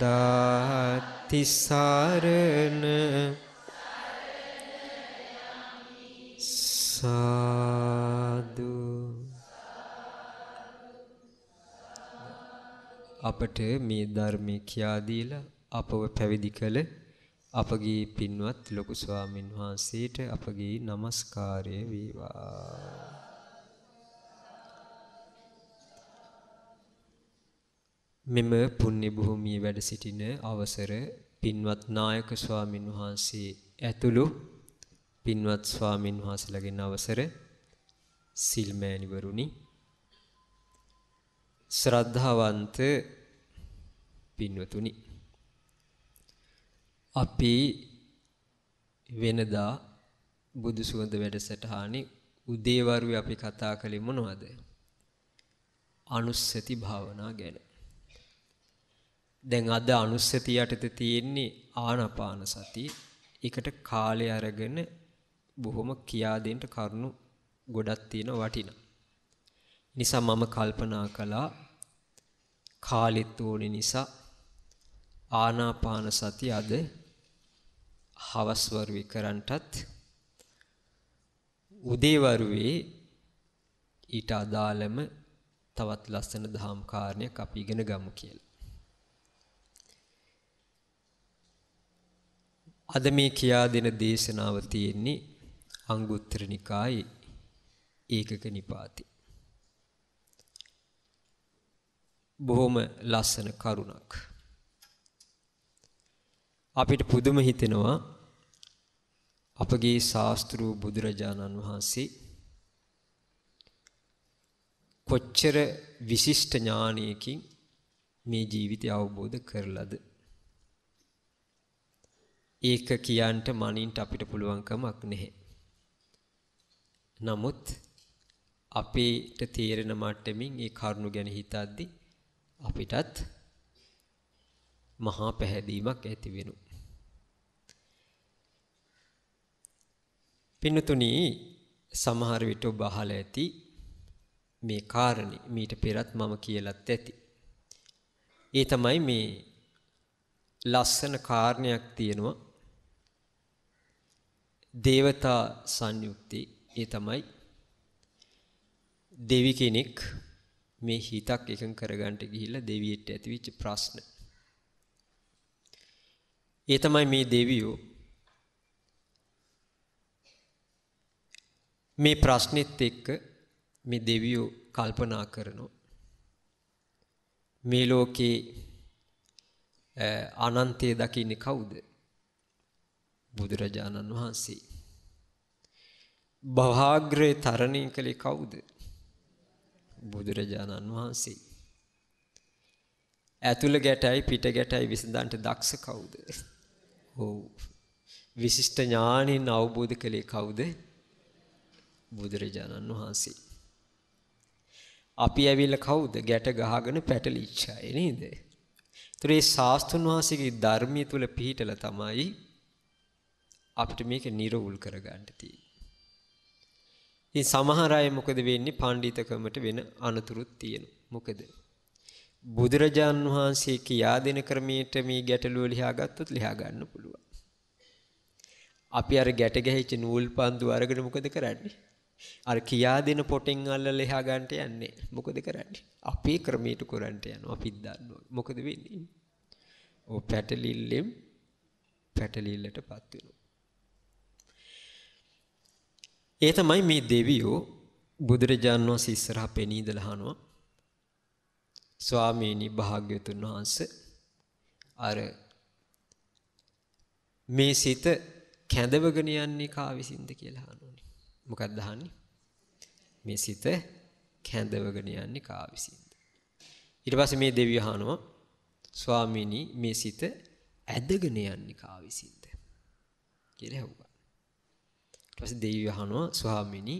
සදාතිසරණ සාදු අපට මේ ධර්මය කියා දීලා අපව පැවිදි කළ අපගේ පින්වත් ලොකු ස්වාමින් වහන්සේට අපගේ নমස්කාරය වේවා මෙම පුණ්‍ය භූමියේ වැඩ සිටින අවසර පින්වත් නායක ස්වාමින් වහන්සේ ඇතුළු පින්වත් ස්වාමින් වහන්සේලාගෙන් අවසර සිල්මෑණිවරුනි ශ්‍රද්ධාවන්ත පින්වතුනි අපි වෙනදා බුදු සුවඳ වැඩසටහනේ උදේවරුේ අපි කතා කළේ මොනවද? අනුස්සති භාවනා ගැන. දැන් අද අනුස්සති යටතේ තියෙන්නේ ආනාපාන සති. ඒකට කාලය අරගෙන බොහොම කියා දෙන්න කරුණු ගොඩක් තියෙන වටිනා. නිසා මම කල්පනා කළා කාලෙත් ඕනේ නිසා ආනාපාන සති අද හවස් වරුවේ කරන්ටත් උදේ වරුවේ ඊට අදාළම තවත් ලස්සන දහම් කාරණයක් අපි ඉගෙන ගමු කියලා. අද මේ කියා දෙන දේශනාව තියෙන්නේ අංගුත්තර නිකායේ ඒකක නිපාතේ. බොහොම ලස්සන කරුණක්. අපිට පුදුම හිතෙනවා අපගේ ශාස්ත්‍ර බුදුරජාණන් වහන්සේ කොච්චර විශිෂ්ට ඥානයකින් මේ ජීවිතය අවබෝධ කරලාද ඒක කියන්ට මනින්ට අපිට පුළුවන්කමක් නැහැ. නමුත් අපේට තේරෙන මට්ටමින් ඒ කරුණු ගැන හිතද්දි අපිටත් මහා පැහැදීමක් ඇති වෙනු. පින්නතුනි සමහර විට ඔබ අහලා ඇති මේ කාරණේ මීට පෙරත් මම කියලත් ඇති. ඒ තමයි මේ ලස්සන කාරණයක් තියෙනවා දේවතා සංයුක්ති ඒ තමයි දෙවි කෙනෙක් මේ හිතක් එකඟ කරගන්නට ගිහිල්ලා දෙවියෙට ඇතිවිච්ච ප්‍රශ්න. ඒ තමයි මේ දෙවියෝ මේ ප්‍රශ්නෙත් එක්ක මේ දෙවියෝ කල්පනා කරනවා. මේ ලෝකේ අනන්තය දකින්නේ කවුද? බුදුරජාණන් වහන්සේ. භාග්‍රේ තරණය කළේ කවුද? බුදුරජාණන් වහන්සේ. ඇතුළ ගැටයි පිට ගැටයි විසඳන්න දක්ෂ කවුද? ඔව්. විශිෂ්ට ඥාණයෙන් අවබෝධ කළේ කවුද? බුදුරජාණන් වහන්සේ. අපි ඇවිල්ලා කවුද? ගැට ගහගෙන පැටලිච්ච අය නේද? ඒතර මේ ශාස්ත්‍රඥ වහන්සේගේ ධර්මයේ තුල පිහිටලා තමයි අපිට මේක නිර්වුල් කරගන්න තියෙන්නේ. ඉතින් සමහර අය මොකද වෙන්නේ පඬිතකමට වෙන අනතුරුත් තියෙනවා. මොකද බුදුරජාන් වහන්සේ කියා දෙන ක්‍රමයට මේ ගැටලුව ලියාගත්තොත් ලියා ගන්න පුළුවන්. අපි අර ගැට ගැහිච්ච නූල් පන්දු අරගෙන මොකද කරන්නේ? අර කියා දෙන පොටෙන් අල්ලලා ලියා ගන්නට යන්නේ. මොකද කරන්නේ? අපේ ක්‍රමයට කරන්ට යනවා. අපි දන්නවා. මොකද වෙන්නේ? ඔව් පැටලිල්ලෙන් පැටලිල්ලටපත් වෙනවා. ඒ තමයි මේ දෙවියෝ බුදුරජාණන් වහන්සේ ඉස්සරහ පෙනී ඉඳලා ස්වාමීනි භාග්‍යතුන් වහන්සේ අර මේ සිත කැඳවගෙන යන්නේ කා විසින්ද කියලා අහනෝනේ. මොකක්ද අහන්නේ? මේ සිත කැඳවගෙන යන්නේ කා විසින්ද? ඊට පස්සේ මේ දෙවිය අහනවා ස්වාමීනි මේ සිත ඇදගෙන යන්නේ කා විසින්ද කියලා ඇහුවා. ඊපස්සේ දෙවියෝ අහනවා ස්වාමිනි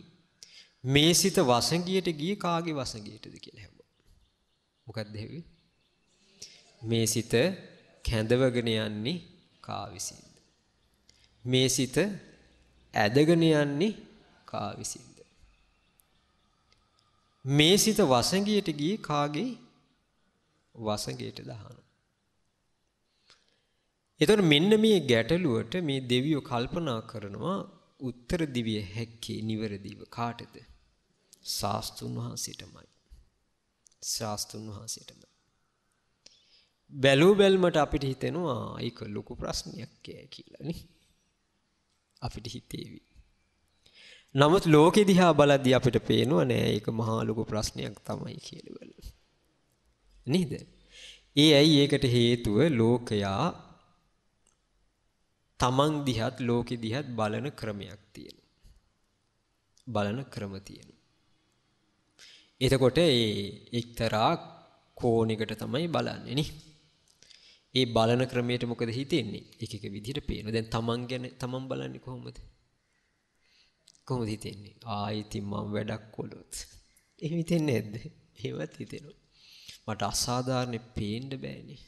මේ සිත වසඟියට ගියේ කාගේ වසඟියටද කියලා හැමෝ. මොකක්ද හැවි? මේ සිත කැඳවගෙන යන්නේ කා විසින්ද? මේ සිත ඇදගෙන යන්නේ කා විසින්ද? මේ සිත වසඟියට ගියේ කාගේ වසඟයට දහනවා. එතකොට මෙන්න මේ ගැටලුවට මේ දෙවියෝ කල්පනා කරනවා උත්තර දිවිය හැක්කේ නිවැරදිව කාටද? ශාස්තුන් වහන්සේටමයි. ශාස්තුන් වහන්සේටමයි. බැලූ බැල්මට අපිට හිතෙනවා ඒක ලොකු ප්‍රශ්නයක් කියලා නේ. අපිට හිතේවි. නමුත් ලෝකෙ දිහා බලද්දී අපිට පේනවා නෑ ඒක මහා ලොකු ප්‍රශ්නයක් තමයි කියලා. නේද? ඒ ඇයි ඒකට හේතුව ලෝකයා තමන් දිහත් ලෝකෙ දිහත් බලන ක්‍රමයක් තියෙනවා. බලන ක්‍රම තියෙනවා. එතකොට ඒ එක්තරා කෝණයකට තමයි බලන්නේ නේ. ඒ බලන ක්‍රමයට මොකද හිතෙන්නේ? එක එක විදිහට පේනවා. දැන් තමන් ගැන තමන් බලන්නේ කොහොමද? කොහොමද හිතෙන්නේ? ආයිති මම වැඩක් කළොත්. එහෙම හිතෙන්නේ නැද්ද? එහෙමත් හිතෙනවා. මට අසාධාරණේ පේන්න බෑනේ.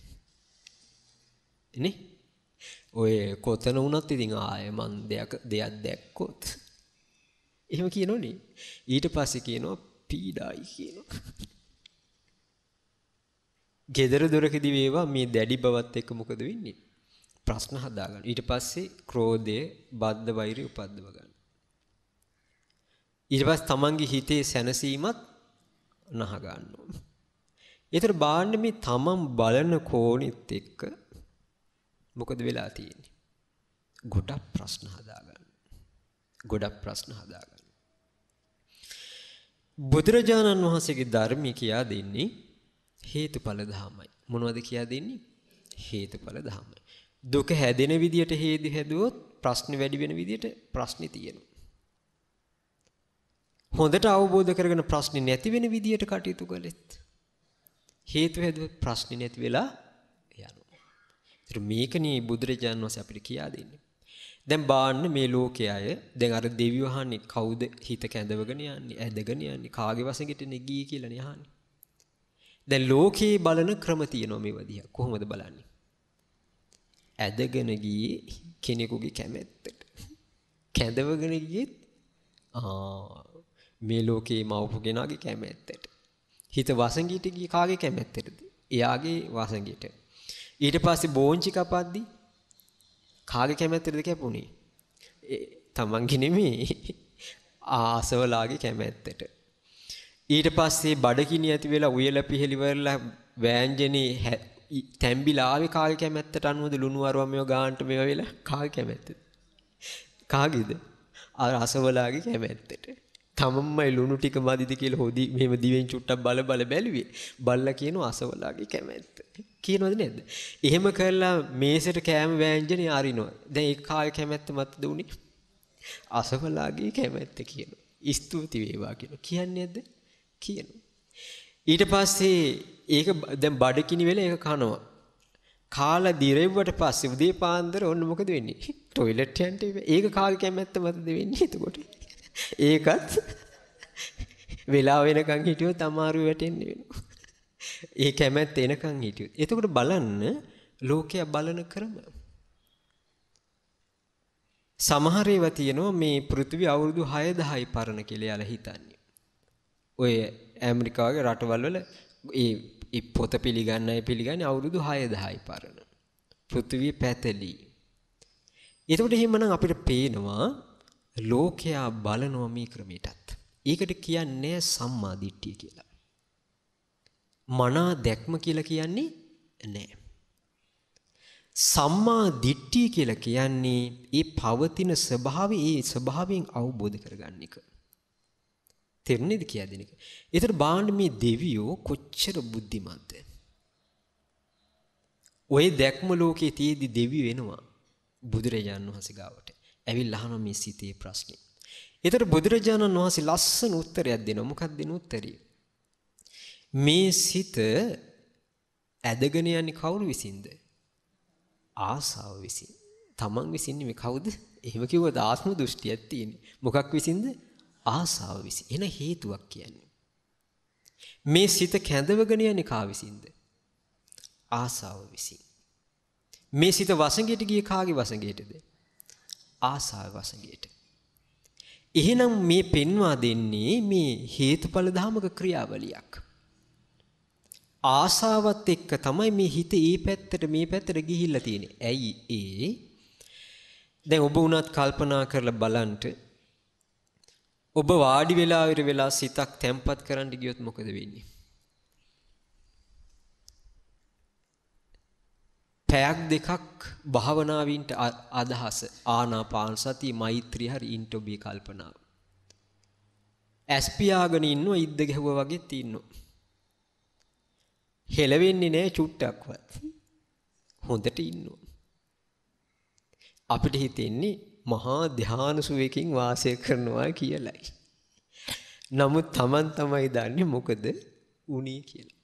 නේ? ඔය කොතන වුණත් ඉතින් ආය මන් දෙයක් දෙයක් දැක්කොත් එහෙම කියනෝනේ ඊට පස්සේ කියනවා පීඩායි කියනවා gedara dorakedi වේවා මේ දැඩි බවත් එක්ක මොකද වෙන්නේ ප්‍රශ්න හදාගන්න ඊට පස්සේ ක්‍රෝධය බද්ධ වෛරය උපද්දව ගන්න ඊට පස්සේ තමන්ගේ හිතේ සැනසීමත් නහ ගන්නවා ඒතර බාන්න මේ තමන් බලන කෝණෙත් එක්ක මොකද වෙලා තියෙන්නේ? ගොඩක් ප්‍රශ්න හදාගන්න. ගොඩක් ප්‍රශ්න හදාගන්න. බුදුරජාණන් වහන්සේගේ ධර්මය කියා දෙන්නේ හේතුඵල ධමයි. මොනවද කියා දෙන්නේ? හේතුඵල ධමයි. දුක හැදෙන විදියට හේදි හැදුවොත් ප්‍රශ්න වැඩි වෙන විදියට ප්‍රශ්නේ තියෙනවා. හොඳට අවබෝධ කරගෙන ප්‍රශ්නේ නැති වෙන විදියට කටයුතු කළෙත් හේතු හැදුවොත් ප්‍රශ්නේ නැති වෙලා ඒතර මේකනේ බුදුරජාණන් වහන්සේ අපිට කියා දෙන්නේ. දැන් බාන්න මේ ලෝකයේ අය දැන් අර දෙවියෝ අහන්නේ කවුද හිත කැඳවගෙන යන්නේ ඇදගෙන යන්නේ කාගේ වසඟට නෙගී කියලානේ අහන්නේ. දැන් ලෝකේ බලන ක්‍රම තියෙනවා මේ වදියා කොහොමද බලන්නේ? ඇදගෙන ගියේ කෙනෙකුගේ කැමැත්තට. කැඳවගෙන ගියෙත් ආ මේ ලෝකේ මවපු කෙනාගේ කැමැත්තට. හිත වසඟීට ගියේ කාගේ කැමැත්තටද? එයාගේ වසඟීට. ඊට පස්සේ බෝංචි කපද්දි කාගේ කැමැත්තටද කැපුණේ? තමන්ගේ නෙමෙයි. ආසවලාගේ කැමැත්තට. ඊට පස්සේ බඩගිනි ඇති වෙලා උයලා පිහෙලිවරලා වෑංජනේ තැම්බිලා ආවේ කාගේ කැමැත්තට අනුවද ලුණු වරුවා මේව ගාන්නට මේව වෙලා කාගේ කැමැත්තද? කාගේද? අර අසවලාගේ කැමැත්තට. තමම්මයි ලුණු ටික මදිද කියලා හොදි මෙහෙම දිවෙන් චුට්ටක් බල බල බැලුවේ. බල්ලා කියන අසවලාගේ කැමැත්ත. කියනවද නේද? එහෙම කරලා මේසෙට කෑම වෑංජනේ අරිනවා. දැන් ඒ කාය කැමැත්ත මතද උනේ? අසවලාගේ කැමැත්ත කියනවා. ස්තුති වේවා කියනවා. කියන්නේ නැද්ද? කියනවා. ඊට පස්සේ ඒක දැන් බඩකිනි වෙලා ඒක කනවා. කාලා දිරෙව්වට පස්සේ උදේ පාන්දර ඔන්න මොකද වෙන්නේ? টয়ලට් යන්න ඒක කාගේ කැමැත්ත මතද වෙන්නේ එතකොට? ඒකත් වෙලා වෙනකන් හිටියොත් අමාරු වැටෙන්න වෙනවා. ඒ කැමැත්ත එනකන් හිටියොත්. එතකොට බලන්න ලෝකයා බලන ක්‍රම. සමහර ඒවා තියෙනවා මේ පෘථිවි අවුරුදු 6000යි පරණ කියලා යාලා හිතන්නේ. ඔය ඇමරිකාවේ රටවල් වල ඒ පොත පිළිගන්න අය පිළිගන්නේ අවුරුදු 6000යි පරණ. පෘථිවිය පැතලි. එතකොට එහෙමනම් අපිට පේනවා ලෝකයා බලනවා මේ ක්‍රමයටත්. ඒකට කියන්නේ සම්මා දිට්ඨිය කියලා. මනා දැක්ම කියලා කියන්නේ නැහැ. සම්මා දිට්ඨිය කියලා කියන්නේ ඒ පවතින ස්වභාවය ඒ ස්වභාවයෙන් අවබෝධ කරගන්න එක. තේරුණේද කියලා දෙන එක. ඒතර බාන්න මේ දෙවියෝ කොච්චර බුද්ධිමත්ද? ওই දැක්ම ලෝකේ තියේදී දෙවි වෙනවා බුදුරජාණන් වහන්සේ ගාවට. ඇවිල්ලා අහනවා මේ සිතේ ප්‍රශ්නේ. ඒතර බුදුරජාණන් වහන්සේ ලස්සන උත්තරයක් දෙනවා. මොකක්ද දෙන උත්තරේ? මේ සිත ඇදගෙන යන්නේ කවුරු විසින්ද? ආසාව විසින්. තමන් විසින්නේ මේ කවුද? එහෙම කිව්වොත් ආත්ම දෘෂ්ටියක් තියෙන්නේ. මොකක් විසින්ද? ආසාව විසින්. එන හේතුවක් කියන්නේ. මේ සිත කැඳවගෙන යන්නේ කා විසින්ද? ආසාව විසින්. මේ සිත වසඟයට ගියේ කාගේ වසඟයටද? ආසාව වසඟයට. එහෙනම් මේ පෙන්වා දෙන්නේ මේ හේතුඵල ධාමක ක්‍රියාවලියක්. ආසාවත් එක්ක තමයි මේ හිත ඒ පැත්තට මේ පැත්තට ගිහිල්ලා තියෙන්නේ. ඇයි ඒ? දැන් ඔබ වුණත් කල්පනා කරලා බලන්න. ඔබ වාඩි වෙලා ඉර වෙලා සිතක් තැම්පත් කරන්න ගියොත් මොකද වෙන්නේ? පැයක් දෙකක් භාවනාවින්ට අදහස ආනාපාන සතිය මෛත්‍රිය හරි ඉන්ටෝබී කල්පනාව. ඇස් පියාගෙන ඉන්නව ඉද්ද ගැහුවා වගේ තින්නවා. හෙලවෙන්නේ නැහැ චුට්ටක්වත්. හොඳට ඉන්නවා. අපිට හිතෙන්නේ මහා ධානසුවකින් වාසය කරනවා කියලයි. නමුත් Taman තමයි දන්නේ මොකද උනේ කියලා.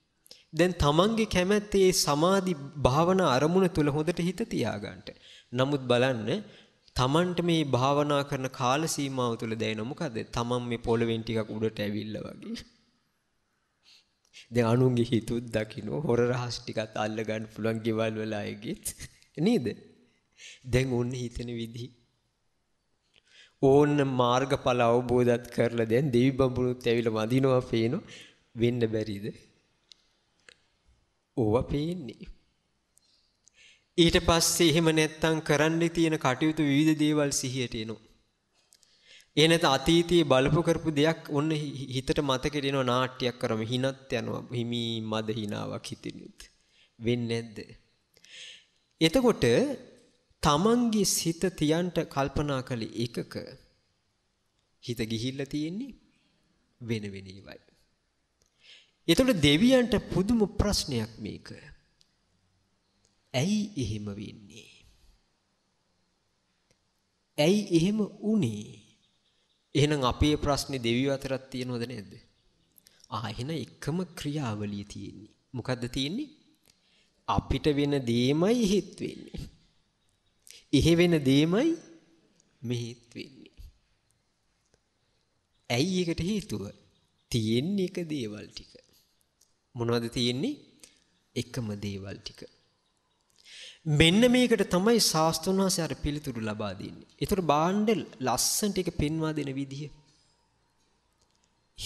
දැන් Tamanගේ කැමැත්ත ඒ සමාධි භාවනා අරමුණ තුල හොඳට හිත තියාගන්න. නමුත් බලන්න Tamanට මේ භාවනා කරන කාල සීමාව තුල දැනෙන මොකද? Taman මේ පොළවෙන් ටිකක් උඩට ඇවිල්ලා වගේ. දැන් අනුන්ගේ හිතුත් දකින්න හොර රහස් ටිකත් අල්ල ගන්න පුළුවන් ගෙවල් වල අයගෙත් නේද? දැන් ඕන්න හිතෙන විදිහ. ඕන්න මාර්ගඵල අවබෝධත් කරලා දැන් දෙවි බඹුණුත් ඇවිල්ලා වඳිනවා පේනවා වෙන්න බැරිද? ඕවා පේන්නේ. ඊට පස්සේ එහෙම නැත්තම් කරන්න තියෙන කටයුතු විවිධ දේවල් සිහියට එනවා. ඒ නැත්නම් අතීතයේ බලපු කරපු දෙයක් ඔන්න හිතට මතකෙට එනවා නාට්‍යයක් කරම හිනත් යනවා හිමි මද හිනාවක් හිතෙනුත් වෙන්නේ නැද්ද එතකොට තමන්ගේ සිත තියන්ට කල්පනා කළේ එකක හිත ගිහිල්ලා තියෙන්නේ වෙන වෙන ඉවයි. එතකොට දෙවියන්ට පුදුම ප්‍රශ්නයක් මේක. ඇයි එහෙම වෙන්නේ? ඇයි එහෙම උනේ? එහෙනම් අපේ ප්‍රශ්නේ දෙවියෝ අතරත් තියෙනවද නේද? ආ එහෙනම් එකම ක්‍රියාවලිය තියෙන්නේ. මොකද්ද තියෙන්නේ? අපිට වෙන දෙයමයි හිත් වෙන්නේ. එහෙ වෙන දෙයමයි මෙහිත් වෙන්නේ. ඇයි ඒකට හේතුව? තියෙන එක දේවල් ටික. මොනවද තියෙන්නේ? එකම දේවල් ටික. මෙන්න මේකට තමයි ශාස්ත්‍රඥ වහන්සේ අර පිළිතුරු ලබා දෙන්නේ. ඒතර බාණ්ඩ ලස්සන්ට ඒක පෙන්වා දෙන විදිය.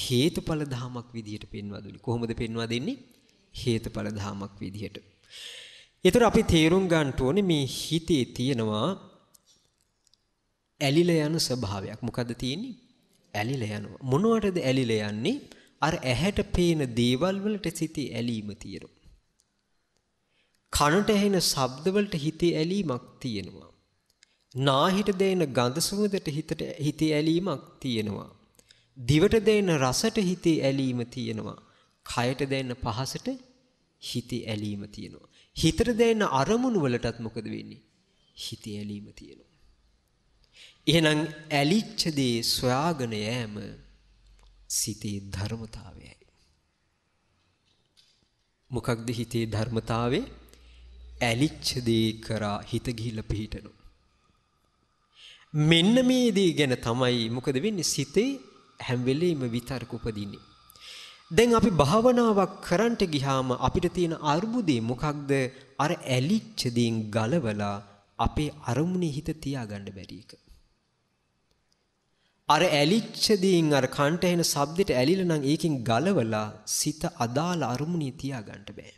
හේතුඵල ධමයක් විදියට පෙන්වා දුන්නේ. කොහොමද පෙන්වා දෙන්නේ? හේතුඵල ධමයක් විදියට. ඒතර අපි තේරුම් ගන්න ඕනේ මේ හිතේ තියෙනවා ඇලිලා යන ස්වභාවයක්. මොකද්ද තියෙන්නේ? ඇලිලා යනවා. මොනවටද ඇලිලා යන්නේ? අර ඇහැට පේන දේවල් වලට සිතේ ඇලීම තියෙනවා. කනට ඇහෙන ශබ්දවලට හිතේ ඇලීමක් තියෙනවා. නාහිට දැනෙන ගඳ සුවඳට හිතට හිතේ ඇලීමක් තියෙනවා. දිවට දැනෙන රසට හිතේ ඇලීම තියෙනවා. කයට දැනෙන පහසට හිතේ ඇලීම තියෙනවා. හිතට දැනෙන අරමුණු වලටත් මොකද වෙන්නේ? හිතේ ඇලීම තියෙනවා. එහෙනම් ඇලිච්ච දේ සොයාගෙන යෑම සිතේ ධර්මතාවයයි. මොකක්ද හිතේ ධර්මතාවේ? ඇලිච්ච දේ කරා හිත ගිහිල්ලා පිහිටනවා. මෙන්න මේ දේ ගැන තමයි මොකද වෙන්නේ සිතේ හැම වෙලෙම විතර්ක උපදින්නේ. දැන් අපි භාවනාවක් කරන්ට ගියාම අපිට තියෙන අර්බුදේ මොකක්ද? අර ඇලිච්ච දේන් ගලවලා අපේ අරමුණේ හිත තියාගන්න බැරි එක. අර ඇලිච්ච දේන් අර කන්ට එන ශබ්දෙට ඇලිලා නම් ඒකෙන් ගලවලා සිත අදාළ අරමුණේ තියාගන්න බෑ.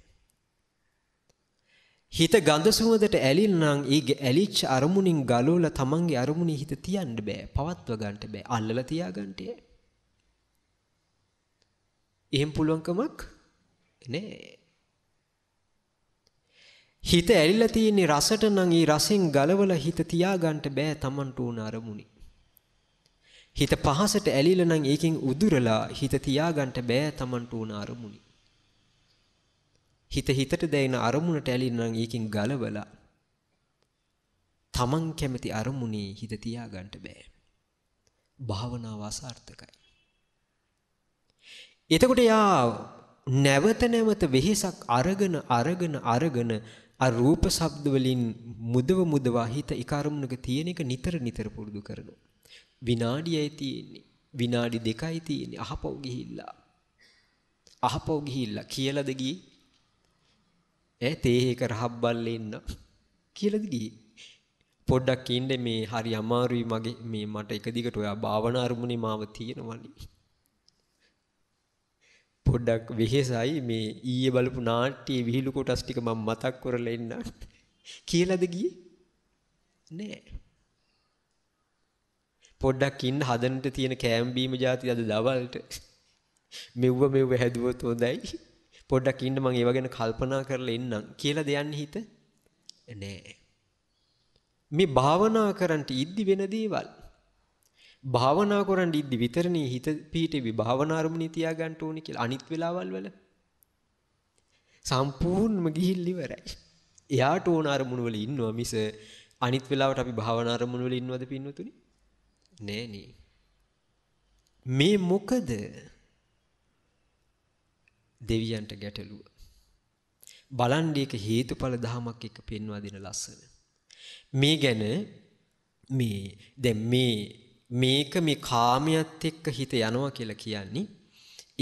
හිත ගඳ සුවඳට ඇලිල්නං ඊගේ ඇලිච්ච අරමුණින් ගලවලා තමන්ගේ අරමුණේ හිත තියන්න බෑ. පවත්ව ගන්නට බෑ. අල්ලලා තියා ගන්නට. එහෙම පුළුවන්කමක් නෑ. හිත ඇලිලා තියෙන රසට නම් ඊ රසෙන් ගලවලා හිත තියා ගන්නට බෑ තමන්ට ඕන අරමුණේ. හිත පහසට ඇලිලා නම් ඒකෙන් උදුරලා හිත තියා ගන්නට බෑ තමන්ට ඕන අරමුණේ. හිත හිතට දැයින අරමුණට ඇලින්නම් ඒකෙන් ගලවලා තමන් කැමති අරමුණේ හිත තියාගන්න බෑ. භාවනාව අසාර්ථකයි. එතකොට යා නැවත නැවත වෙහෙසක් අරගෙන අරගෙන අරගෙන අ රූප ශබ්ද වලින් මුදව මුදවා හිත ඊකාරමුණක තියෙන එක නිතර නිතර පුරුදු කරනවා. විනාඩියයි තියෙන්නේ. විනාඩි දෙකයි තියෙන්නේ. අහපව ගිහිල්ලා. අහපව ගිහිල්ලා කියලාද ගියේ? ඈ තේහේක රහබ්බල් එන්න කියලාද ගියේ. පොඩ්ඩක් ඉන්නේ මේ හරි අමාරුයි මගේ මේ මට එක දිගට ඔයා භාවනා අරමුණේ මාව තියෙනවනේ. පොඩ්ඩක් වෙහෙසයි මේ ඊයේ බලපු නාට්‍යයේ විහිළු කොටස් ටික මම මතක් කරලා ඉන්න කියලාද ගියේ නෑ පොඩ්ඩක් ඉන්න හදන්නට තියෙන කෑම් බීම જાති අද දවල්ට මෙව්ව මෙව්ව හැදුවොත් හොඳයි පොඩ්ඩක් ඉන්න මම ඒව ගැන කල්පනා කරලා ඉන්නම් කියලා දෙයන් හිත නෑ. මේ භාවනා කරන්ට ඉද්දි වෙන දේවල්. භාවනා කරන්ට ඉද්දි විතරණී හිත පිහිටෙවි භාවනා අරමුණේ තියාගන්න ඕනි කියලා අනිත් වෙලාවල් වල සම්පූර්ණම ගිහිල් ඉවරයි. එයාට ඕන අරමුණු වල ඉන්නවා මිස අනිත් වෙලාවට අපි භාවනා අරමුණු වල ඉන්නවද පින්නතුනි? නෑනේ. මේ මොකද? දෙවියන්ට ගැටලුව. බලන්ඩේක හේතුඵල දහමක් එක පෙන්වා දෙන ලස්සන. මේ ගැන මේ දැන් මේ මේක මේ කාමයත් එක්ක හිත යනවා කියලා කියන්නේ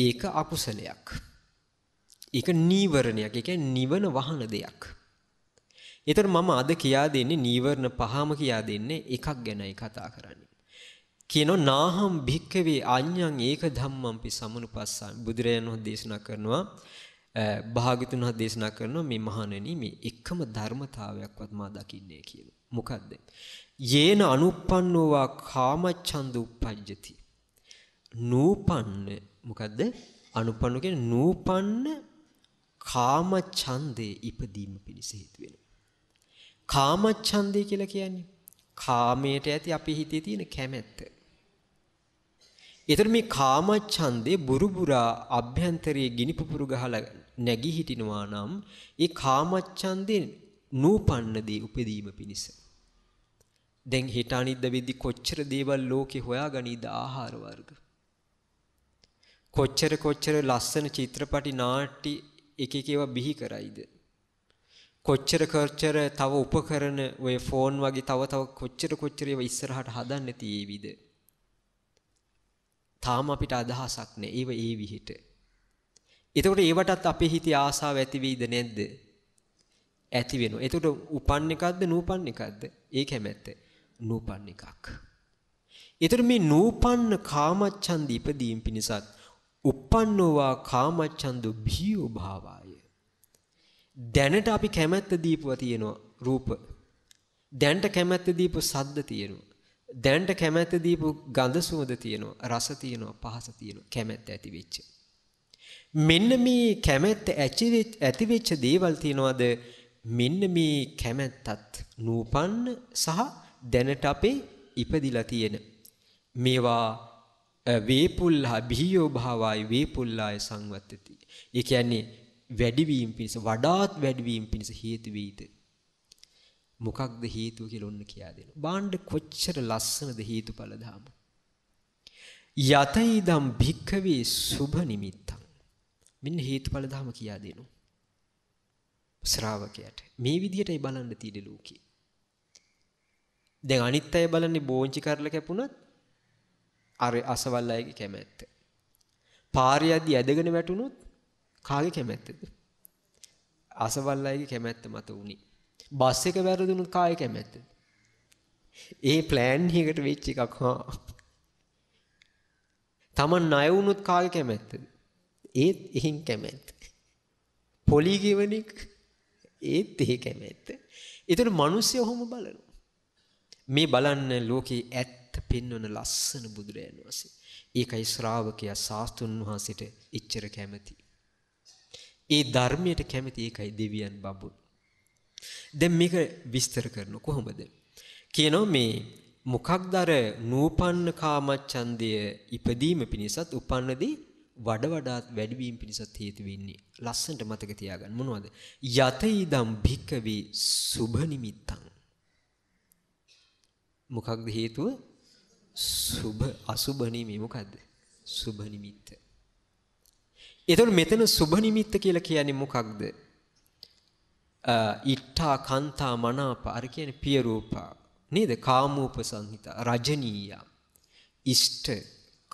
ඒක අකුසලයක්. ඒක නීවරණයක්. ඒක නිවන වහන දෙයක්. ඒතර මම අද කියා දෙන්නේ නීවරණ පහම කියා දෙන්නේ එකක් ගැනයි කතා කරන්නේ. කියනෝ නාහම් භික්කවේ අඤ්ඤං ඒක ධම්මම්පි සමනුපස්සාමි බුදුරයන් වහන්සේ දේශනා කරනවා භාග්‍යතුන් වහන්සේ දේශනා කරනවා මේ මහණෙනි මේ එකම ධර්මතාවයක්වත් මා දකින්නේ කියලා. මොකද්ද? යේන අනුප්පන්නෝවා කාමච්ඡන්ද උප්පජ්ජති. නූපන්න මොකද්ද? අනුපන්න කියන්නේ නූපන්න කාමච්ඡන්දේ ඉපදීම පිණිස හේතු වෙනවා. කාමච්ඡන්දේ කියලා කියන්නේ කාමයට ඇති අපේ හිතේ තියෙන කැමැත්ත. ඒතර මේ කාමච්ඡන්දේ බුරුබුරා අභ්‍යන්තරයේ ගිනි පුපුරු ගහලා නැගී හිටිනවා නම් ඒ කාමච්ඡන්දේ නූපන්න දේ උපදීම පිණිස. දැන් හෙට අනිද්ද වෙද්දි කොච්චර දේවල් ලෝකේ හොයාගනීද ආහාර වර්ග. කොච්චර කොච්චර ලස්සන චිත්‍රපටි නාට්‍ය එක එක ඒවා බිහි කරයිද. කොච්චර කොච්චර තව උපකරණ ඔය ෆෝන් වගේ තව තව කොච්චර කොච්චර ඒවා ඉස්සරහට හදන්න තියේවිද. තාම අපිට අදහසක් නෑ. ඒව ඒ විහිට. එතකොට ඒවටත් අපේ හිතේ ආසාව ඇති වෙයිද නැද්ද? ඇති වෙනවා. එතකොට උපන් එකක්ද නූපන් එකක්ද? ඒ කැමැත්ත. නූපන් එකක්. එතකොට මේ නූපන්න කාමච්ඡන්ද ඉපදීම් පිණිසත් uppannova කාමච්ඡන්ද භීව භාවය. දැනට අපි කැමැත්ත දීපුවා තියෙනවා රූප. දැනට කැමැත්ත දීපු සද්ද තියෙනවා. දැනට කැමැත්ත දීපු ගඳ සුවඳ තියෙනවා රස තියෙනවා පහස තියෙනවා කැමැත්ත ඇති වෙච්ච මෙන්න මේ කැමැත්ත ඇති වෙච්ච දේවල් තියනවාද මෙන්න මේ කැමැත්තත් නූපන්න සහ දැනට අපේ ඉපදිලා තියෙන මේවා වේපුල්හා බිහියෝ භාවයි වේපුල්ලාය සංවත්තති ඒ කියන්නේ වැඩිවීම පිණිස වඩාත් වැඩිවීම පිණිස හේතු වේද මොකක්ද හේතුව කියලා ඔන්න කියා දෙනවා. බාණ්ඩ කොච්චර ලස්සනද හේතුඵල ධාම. යතයිදම් භික්ඛවේ සුභ නිමිත්තං. මෙන්න හේතුඵල ධාම කියා දෙනවා. ශ්‍රාවකයාට මේ විදිහටයි බලන්න තියෙන්නේ ලෝකේ. දැන් අනිත් අය බලන්නේ බෝංචි කරලා කැපුණත් අර අසවල් අයගේ කැමැත්ත. පාරේ යද්දී ඇදගෙන වැටුණොත් කාගේ කැමැත්තද? අසවල් අයගේ කැමැත්ත මත උනේ. බස් එක වැරදුනොත් කාය කැමැත්ත. ඒ ප්ලෑන් එකකට වෙච්ච එකක් හා. Taman ණය වුණොත් කාය කැමැත්තද? ඒත් එහෙන් කැමැත්ත. පොලි ගෙවණෙක් ඒත් එහෙ කැමැත්ත. ඒතර මිනිස්සු ඔහොම බලනවා. මේ බලන්න ලෝකේ ඇත්ත පෙන්වන ලස්සන බුදුරයන් වහන්සේ. ඒකයි ශ්‍රාවකයා සාස්තුන් වහන්සේට එච්චර කැමති. ඒ ධර්මයට කැමති ඒකයි දෙවියන් බඹුන්. දැන් මේක විස්තර කරන කොහොමද? කියනවා මේ මොකක්ද අර නූපන්න කාමච්ඡන්දය ඉපදීම පිණිසත් උපන්නදී වඩ වඩාත් වැඩිවීම පිණිසත් හේතු වෙන්නේ. ලස්සනට මතක තියාගන්න මොනවද? යතීදම් භික්කවේ සුභ නිමිත්තං. මොකක්ද හේතුව? සුභ අසුභ නිමි මොකද්ද? සුභ නිමිත්ත. එතකොට මෙතන සුභ නිමිත්ත කියලා කියන්නේ මොකක්ද? ඉට්ඨා කන්තා මනාප අර කියන්නේ පිය රූපා නේද කාමූපසංහිත රජනීය ඉෂ්ඨ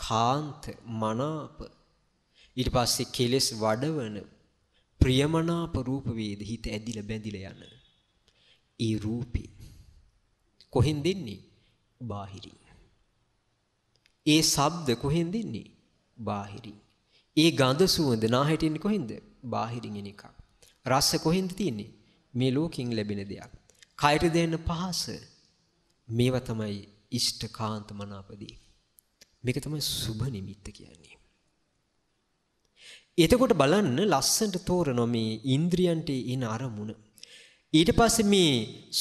කාන්ත මනාප ඊට පස්සේ කෙලෙස් වඩවන ප්‍රියමනාප රූප වේද හිත ඇදිලා බැඳිලා යන ඒ රූපේ කොහෙන් දෙන්නේ බාහිරින් ඒ ශබ්ද කොහෙන් දෙන්නේ බාහිරින් ඒ ගඳ සුවඳ නාහයට එන්නේ කොහෙන්ද බාහිරින් එන එකක් රස කොහෙන්ද තියෙන්නේ මේ ලෝකෙන් ලැබෙන දෙයක්. කයට දෙන පහස මේවා තමයි ඉෂ්ඨකාන්ත මනාපදී. මේක තමයි සුබ නිමිත්ත කියන්නේ. එතකොට බලන්න ලස්සනට තෝරන මේ ඉන්ද්‍රියන්ට එන අරමුණ. ඊට පස්සේ මේ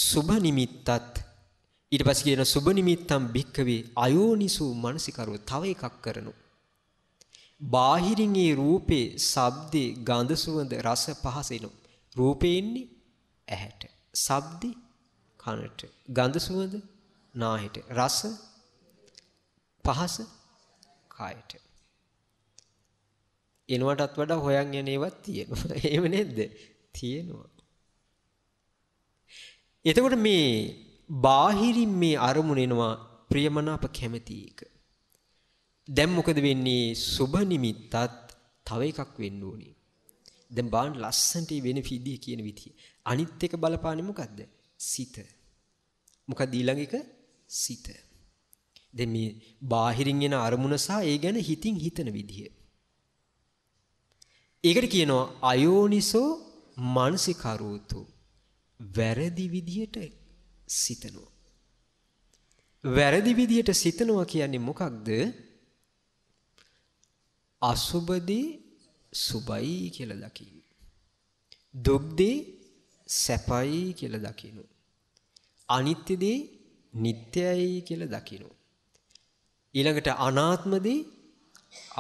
සුබ නිමිත්තත් ඊට පස්සේ කියන සුබ නිමිත්තම් භික්කවේ අයෝනිසු මනසිකරුව තව එකක් කරනවා. බාහිරින් ඒ රූපේ, ශබ්දේ, ගඳ සුවඳ, රස පහස එනවා. රූපේ ඉන්නේ ඇහැට. ශබ්ද කනට. ගඳ සුවඳ නාහයට. රස පහස කායට. එනවටත් වඩා හොයන් යන ඒවත් තියෙනවා. එහෙම නේද? තියෙනවා. එතකොට මේ බාහිරින් මේ අරමුණ එනවා ප්‍රියමනාප කැමති එක. දැන් මොකද වෙන්නේ? සුබ නිමිත්තත් තව එකක් වෙන්න ඕනේ. දැන් බලන්න ලස්සනට වෙන විදිය කියන විදිය. අනිත් එක බලපාන්නේ මොකද්ද? සිත. මොකද ඊළඟ එක සිත. දැන් මේ බාහිරින් එන අරමුණ සහ ඒ ගැන හිතින් හිතන විදිය. ඒකට කියනවා අයෝනිසෝ මානසිකරෝතු. වැරදි විදියට සිතනවා. වැරදි විදියට සිතනවා කියන්නේ මොකක්ද? අසුබදී සුබයි කියලා දකින්න. දුක්දී සැපයි කියලා දකිනු. අනිත්‍ය දේ නිට්ටයයි කියලා දකිනු. ඊළඟට අනාත්ම දේ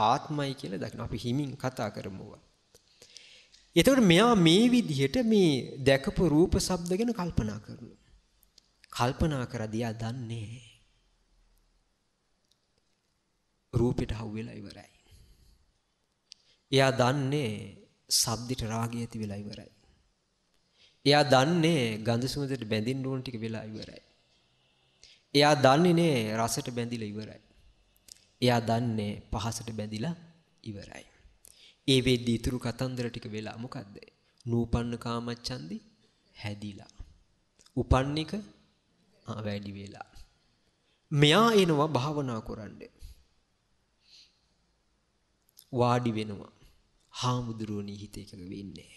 ආත්මයි කියලා දකිනු. අපි හිමින් කතා කරමු. එතකොට මෙයා මේ විදිහට මේ දැකපු රූප ශබ්ද ගැන කල්පනා කරනවා. කල්පනා කරදී ආ දන්නේ රූපෙට හවු වෙලා ඉවරයි. එයා දන්නේ ශබ්දෙට රාගය ඇති වෙලා ඉවරයි. එයා දන්නේ ගඳ සුවඳට බැඳින්න ඕන ටික වෙලා ඉවරයි. එයා දන්නේ නේ රසට බැඳිලා ඉවරයි. එයා දන්නේ පහසට බැඳිලා ඉවරයි. ඒ වෙද්දි ඉතුරු කතන්දර ටික වෙලා මොකද්ද? නූපන්න කාමච්ඡන්දි හැදිලා. උපන්නේක වැඩි වෙලා. මෙයා එනවා භාවනා කරන්න. වාඩි වෙනවා. හාමුදුරුවනි හිත එකක වෙන්නේ.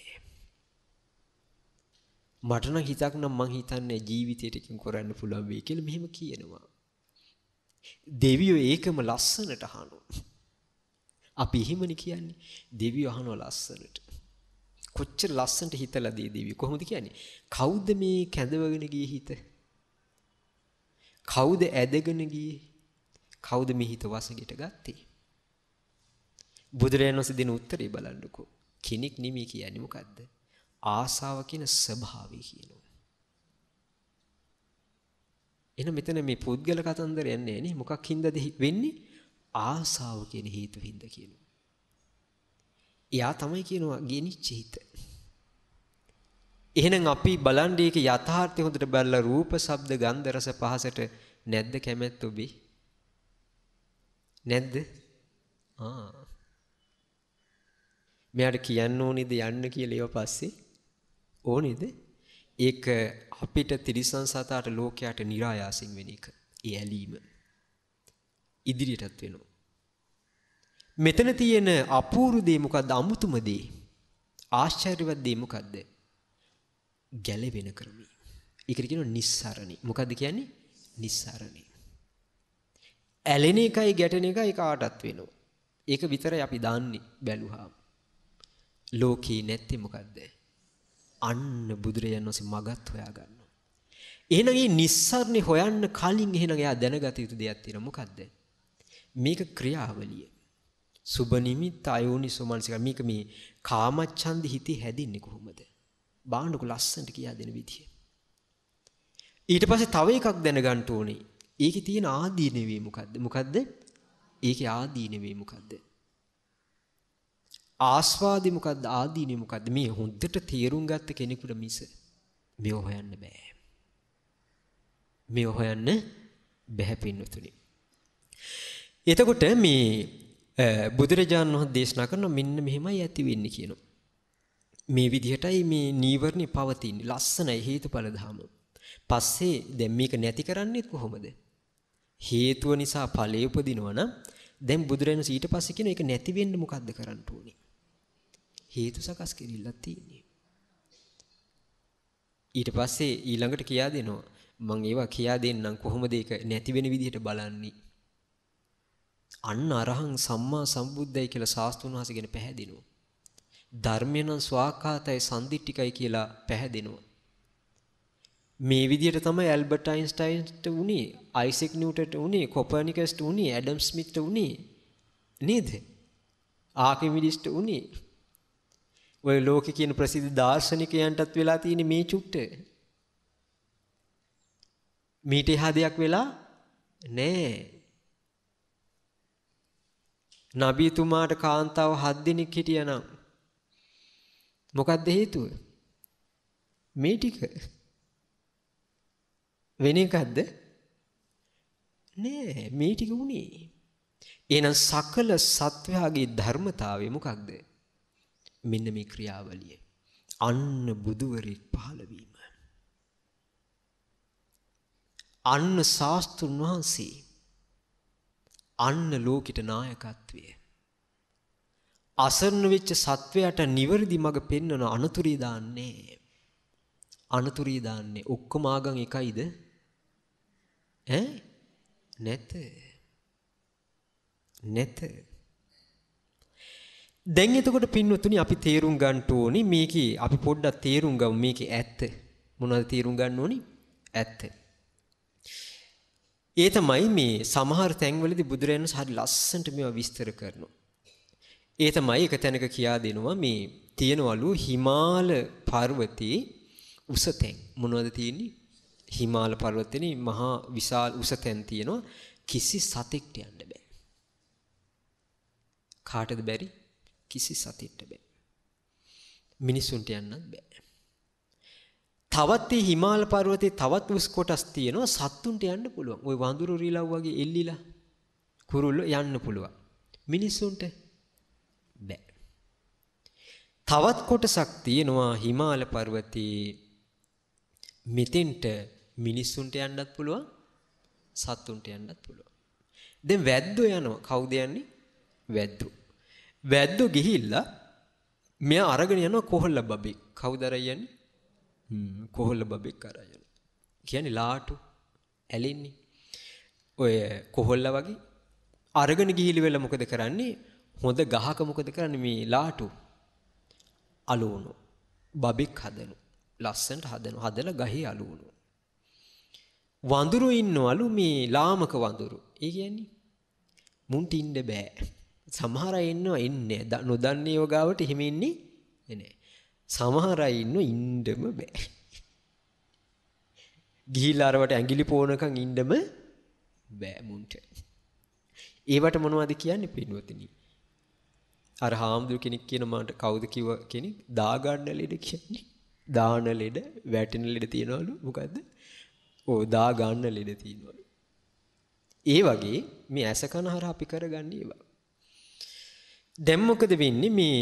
මට නම් හිතක් නම් මං හිතන්නේ ජීවිතේට එකකින් කරන්න පුළුවන් වෙයි කියලා මෙහෙම කියනවා. දෙවියෝ ඒකම ලස්සනට අහනවා. අපි එහෙමනේ කියන්නේ. දෙවියෝ අහනවා ලස්සනට. කොච්චර ලස්සනට හිතලා දී දෙවියෝ කොහොමද කියන්නේ? කවුද මේ කැඳවගෙන ගියේ හිත? කවුද ඇදගෙන ගියේ? කවුද මේ හිත වසඟයට ගත්තේ? බුදුරජාණන් වහන්සේ දෙන උත්තරේ බලන්නකෝ. කෙනෙක් නෙමෙයි කියන්නේ මොකද්ද? ආසාව කියන ස්වභාවය කියනවා. එහෙනම් මෙතන මේ පුද්ගල කතන්දර යන්නේ නේ මොකක් හින්දාද වෙන්නේ? ආසාව කියන හේතු හින්දා කියනවා. එයා තමයි කියනවා ගෙනිච්ච හිත. එහෙනම් අපි බලන්නේ ඒක යථාර්ථය හොඳට බලලා රූප, ශබ්ද, ගන්ධ, රස, පහසට නැද්ද කැමැත්ත ඔබේ? නැද්ද? ආ. මෙයාට කියන්න ඕනේද යන්න කියලා ඊපස්සේ ඕනේද? ඒක අපිට තිරිසන් සතාට ලෝකයට નિરાයාසින් වෙන එක. ඒ ඇලීම. ඉදිරියටත් වෙනවා. මෙතන තියෙන අපූර්ව දේ මොකද්ද? අමුතුම දේ. ආශ්චර්යවත් දේ මොකද්ද? ගැලවෙන ක්‍රමී. ඒකට කියනවා නිස්සරණි. මොකද්ද කියන්නේ? නිස්සරණි. ඇලෙන එකයි ගැටෙන එකයි කාටත් වෙනවා. ඒක විතරයි අපි දන්නේ බැලුවාම. ලෝකේ නැත්තේ මොකද්ද? අන්න බුදුරජාණන් වහන්සේ මගත් හොයාගන්නවා. එහෙනම් මේ නිස්සාරණේ හොයන්න කලින් එහෙනම් එයා දැනගත යුතු දෙයක් තියෙනවා. මොකද්ද? මේක ක්‍රියාවලිය. සුබ නිමිත් අයෝනිසෝමනසික මේක මේ කාමච්ඡන්ද හිතේ හැදින්නේ කොහොමද? බාණ්ඩක ලස්සනට කියා දෙන විදිය. ඊට පස්සේ තව එකක් දැනගන්න ඕනේ. ඒකේ තියෙන ආදීනවේ මොකද්ද? මොකද්ද? ඒකේ ආදීනවේ මොකද්ද? ආස්වාදේ මොකද්ද ආදීනේ මොකද්ද මේ හොඳට තේරුම් ගත්ත කෙනෙකුට මිස මේ හොයන්න බෑ මේ හොයන්න බැහැ පින්නතුනි එතකොට මේ බුදුරජාණන් වහන්සේ දේශනා කරන මෙන්න මෙහෙමයි ඇති වෙන්නේ කියනවා මේ විදිහටයි මේ නීවරණි පවතින්නේ ලස්සනයි හේතුඵල ධම පස්සේ දැන් මේක නැති කරන්නේ කොහොමද හේතුව නිසා ඵලය උපදිනවනම් දැන් බුදුරජාණන් ඊට පස්සේ කියන එක නැති වෙන්න මොකද්ද කරන්න ඕනේ හේතු සකස් කෙරෙල්ලක් තියෙන්නේ. ඊට පස්සේ ඊළඟට කියා දෙනවා මම ඒවා කියා දෙන්නම් කොහොමද ඒක නැති වෙන විදිහට බලන්නේ. අන්න අරහං සම්මා සම්බුද්දයි කියලා ශාස්ත්‍රුන් වහන්සේ ගැන පැහැදිනවා. ධර්මය නම් ස්වාකාතයි සම්දිට්ඨිකයි කියලා පැහැදෙනවා. මේ විදිහට තමයි ඇල්බර්ට් අයින්ස්ටයින්ට උනේ, අයිසෙක් නිව්ටන්ට උනේ, කොපර්නිකස්ට උනේ, ඇඩම් ස්මිත්ට උනේ. නේද? ආකිමිඩිස්ට උනේ. ওই ලෝකේ කියන ප්‍රසිද්ධ දාර්ශනිකයන්ටත් වෙලා තියෙන මේ චුට්ට. මීට එහා දෙයක් වෙලා නෑ. නබීතුමාට කාන්තාව 7 දිනක් හිටියානම් මොකක්ද හේතුව? මේ ටික වෙන එකක්ද? නෑ මේ ටික උනේ. එහෙනම් සකල සත්වයාගේ ධර්මතාවය මොකක්ද? මෙන්න මේ ක්‍රියාවලිය. අන්න බුදුවරෙක් පහළ වීම. අන්න ශාස්ත්‍රුන් වහන්සේ අන්න ලෝකිට නායකත්වය. අසරණ වෙච්ච සත්වයාට නිවැරදි මඟ පෙන්වන අනතුරු දාන්නේ. අනතුරු දාන්නේ ඔක්කොම ආගම් එකයිද? ඈ නැත. නැත. දැන් එතකොට පින්වතුනි අපි තේරුම් ගන්න ඕනි මේකේ අපි පොඩ්ඩක් තේරුම් ගමු මේකේ ඇත්ත. මොනවද තේරුම් ගන්න ඕනි? ඇත්ත. ඒ තමයි මේ සමහර තැන්වලදී බුදුරජාණන් වහන්සේ හරි ලස්සනට මේවා විස්තර කරනවා. ඒ තමයි එක තැනක කියා දෙනවා මේ තියෙනවලු හිමාල පර්වතේ උස තැන්. මොනවද තියෙන්නේ? හිමාල පර්වතේ මහා විශාල උස තැන් තියෙනවා. කිසි සතෙක්ට යන්න බෑ. කාටද බැරි? කිසි සතෙක්ට බෑ. මිනිසුන්ට යන්නත් බෑ. තවත් මේ හිමාල පර්වතේ තවත් උස් කොටස් තියෙනවා සත්තුන්ට යන්න පුළුවන්. ওই වඳුරු රීලව් වගේ එල්ලිලා කුරුල්ලෝ යන්න පුළුවන්. මිනිසුන්ට බෑ. තවත් කොටසක් තියෙනවා හිමාල පර්වතේ මෙතෙන්ට මිනිස්සුන්ට යන්නත් පුළුවන් සත්තුන්ට යන්නත් පුළුවන්. දැන් වැද්දෝ යනවා. කවුද යන්නේ? වැද්දෝ. වැද්දෝ ගිහිල්ලා මෙයා අරගෙන යනවා කොහොල්ල බබෙක්. කවුද අරයන්නේ? හ්ම් කොහොල්ල බබෙක් අරයන. කියන්නේ ලාටු ඇලෙන්නේ. ඔය කොහොල්ල වගේ අරගෙන ගිහිලි වෙලා මොකද කරන්නේ? හොඳ ගහක මොකද කරන්නේ මේ ලාටු? අලුණු. බබෙක් හදනු. ලස්සනට හදනු. හදලා ගහේ අලුණු. වඳුරු ඉන්නවලු මේ ලාමක වඳුරු. ඒ කියන්නේ මුන්ට ඉන්න බෑ. සමහර අය ඉන්නවා එන්නේ නොදන්නේ යෝගාවට හිම ඉන්නේ නැහැ. සමහර අය ඉන්නෝ ඉන්නම බෑ. ගිහිල්ලා අරවට ඇඟිලි පෝනකම් ඉන්නම බෑ මුන්ට. ඒවට මොනවද කියන්නේ පින්වතනි? අර හාමුදුර කෙනෙක් කියන මාට කවුද කිව්ව කෙනෙක් දාගන්න ලෙඩ කියන්නේ. දාන ලෙඩ, වැටෙන ලෙඩ තියනවලු. මොකද්ද? ඕ දාගන්න ලෙඩ තියනවලු. ඒ වගේ මේ ඇසකන හර අපි කරගන්නේ ඒවා. දැන් මොකද වෙන්නේ මේ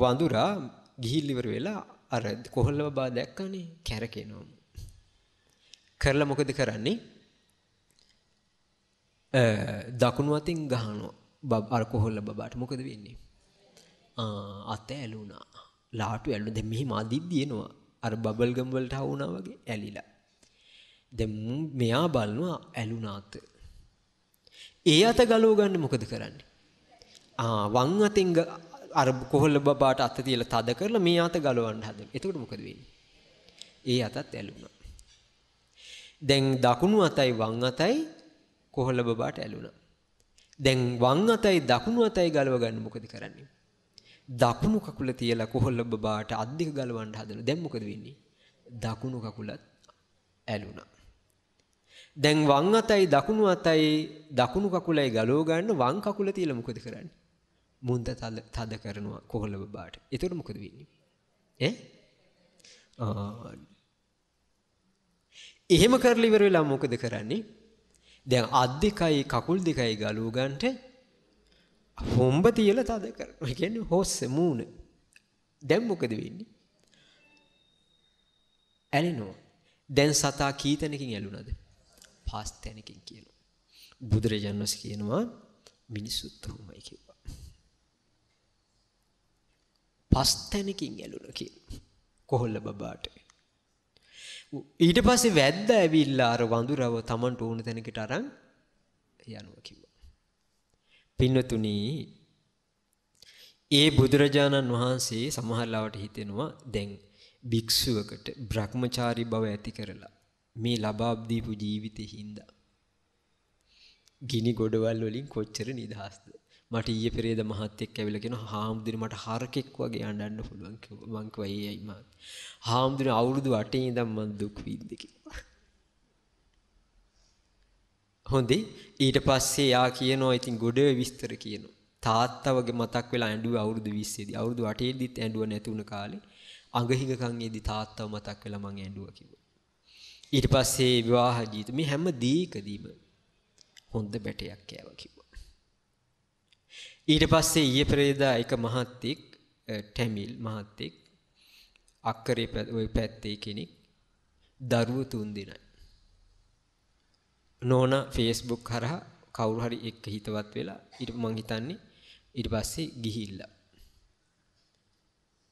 වඳුරා ගිහිල් ඉවර වෙලා අර කොහොල්ලව බා දැක්කනේ කැරකෙනවා. කරලා මොකද කරන්නේ? දකුණු අතින් ගහනවා අර කොහොල්ල බබාට මොකද වෙන්නේ? ආ අත ඇලුනා. ලාටු ඇලුනා. දැන් මෙහි මාදිද්දි එනවා. අර බබල් ගම් වලට වුණා වගේ ඇලිලා. දැන් මෙයා බලනවා ඇලුනා අත. ඒ අත ගලව ගන්න මොකද කරන්නේ? ආ වම් අතින් අර කොහොල්ල බබාට අත තියලා තද කරලා මේ අත ගලවන්න හදන. එතකොට මොකද වෙන්නේ? ඒ අතත් ඇලුනා. දැන් දකුණු අතයි වම් අතයි කොහොල්ල බබාට ඇලුනා. දැන් වම් අතයි දකුණු අතයි ගලව ගන්න මොකද කරන්නේ? දකුණු කකුල තියලා කොහොල්ල බබාට අත් දෙක ගලවන්න හදන. දැන් මොකද වෙන්නේ? දකුණු කකුලත් ඇලුනා. දැන් වම් අතයි දකුණු අතයි දකුණු කකුලයි ගලව ගන්න වම් කකුල තියලා මොකද කරන්නේ? මුන්ද තද කරනවා කොහොලව බාට එතුට මොකද වෙන්නේ එහෙම කරලිවර වෙලා මොකද කරන්නේ දැන් අත් දෙකයි කකුල් දෙකයි ගලූ ගන්ට හොම්බ තියල තද කරන කියන්නේ හොස්ස මූුණ දැම් මොකද වෙන්නේ ඇලෙනවා දැන් සතා කීතැනකින් ඇලුනද පස් තැනකින් කියනවා බුදුරජාණන්ස් කියනවා මිනිස්සුත්තහොමයි කිය පස් තැනකින් ඇලුන කියලා. කොහොල්ල බබාට. ඊට පස්සේ වැද්ද ඇවිල්ලා අර වඳුරව Tamanට ඕන තැනකට අරන් යනවා කිව්වා. පින්නතුනි ඒ බුදුරජාණන් වහන්සේ සමහරවට හිතෙනවා දැන් භික්ෂුවකට Brahmachari බව ඇති කරලා මේ ලබා දීපු ජීවිතේ හින්දා ගිනි ගොඩවල් වලින් කොච්චර නිදහස්ද මට ඊයේ පෙරේද මහත් එක්ක ඇවිල්ලා කියනවා හාමුදුරනේ මට හරකෙක් වගේ අඬන්න පුළුවන් කිව්වා. මං කිව්වා ඒයි මං. හාමුදුරනේ අවුරුදු 8 ඉඳන් මං දුක් විඳින්න කිව්වා. හොඳයි ඊට පස්සේ යා කියනවා ඉතින් ගොඩ විස්තර කියනවා. තාත්තවගේ මතක් වෙලා ඇඬුවේ අවුරුදු 20 දී. අවුරුදු 8 දීත් ඇඬුව නැති වුණ කාලේ අඟහිඟකන් ඒදී තාත්තව මතක් වෙලා මං ඇඬුවා කිව්වා. ඊට පස්සේ විවාහ ජීවිත මේ හැම දීකදීම හොඳ බැටයක් කෑවා කිව්වා. ඊට පස්සේ ඊයේ පෙරේදා එක මහත්තෙක් ටැමිල් මහත්තෙක් අක්කරේ ওই පැත්තේ කෙනෙක් දරුවෝ තුන් දෙනයි. නෝනා Facebook හරහා කවුරු හරි එක්ක හිතවත් වෙලා ඊට මං හිතන්නේ ඊට පස්සේ ගිහිල්ලා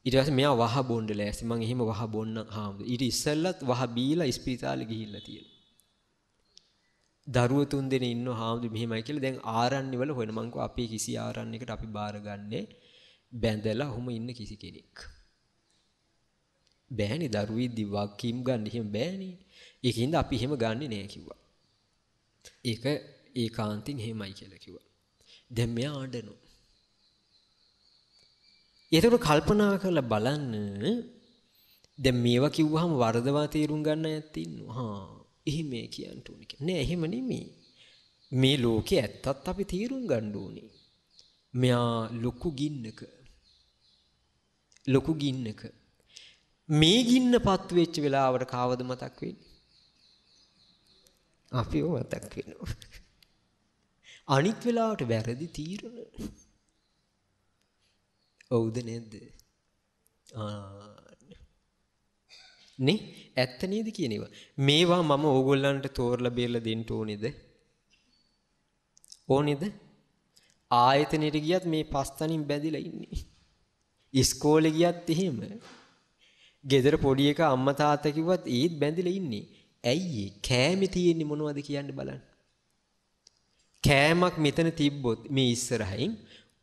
ඊට පස්සේ මෙයා වහ බොන්න ලෑස්ති මං එහෙම වහ බොන්න හාමුදුර ඊට ඉස්සෙල්ලත් වහ බීලා ස්පිරිතාලෙ ගිහිල්ලා තියෙනවා දරුවෝ තුන් දෙනෙක් ඉන්නව හාමුදුරු මෙහෙමයි කියලා දැන් ආරණ්‍ය වල හොයන මං කෝ අපේ කිසි ආරණ්‍යයකට අපි බාරගන්නේ බැඳලා ඔහොම ඉන්න කිසි කෙනෙක් බෑනේ දරුවේ දිවක් කීම් ගන්න එහෙම බෑනේ ඒකින්ද අපි එහෙම ගන්නෙ නෑ කිව්වා ඒක ඒකාන්තින් එහෙමයි කියලා කිව්වා දැන් මෙයා ආඩනවා එතකොට කල්පනා කරලා බලන්න දැන් මේවා කිව්වහම වරදවා තේරුම් ගන්න අයත් ඉන්නවා. හා එහිමේ කියන්න ඕනේ කියලා. නෑ එහෙම නෙමෙයි. මේ ලෝකේ ඇත්තත් අපි තීරුම් ගන්න ඕනේ. මෙයා ලොකු ගින්නක ලොකු ගින්නක මේ ගින්නපත් වෙච්ච වෙලාවට කාවද මතක් වෙන්නේ? අපිව මතක් වෙනවා. අනිත් වෙලාවට වැරදි තීරණ. ඔව්ද නැද්ද? ආ නේ ඇත්ත නේද කියන ඒවා. මේවා මම ඕගොල්ලන්ට තෝරලා බේරලා දෙන්න ඕනේද? ඕනේද? ආයතනෙට ගියත් මේ පස්තනින් බැඳිලා ඉන්නේ. ඉස්කෝලේ ගියත් එහෙම. ගෙදර පොඩි එක අම්මා තාත්තා කිව්වත් ඊත් බැඳිලා ඉන්නේ. ඇයි කෑමි තියෙන්නේ මොනවද කියන්න බලන්න. කෑමක් මෙතන තිබ්බොත් මේ ඉස්සරහින්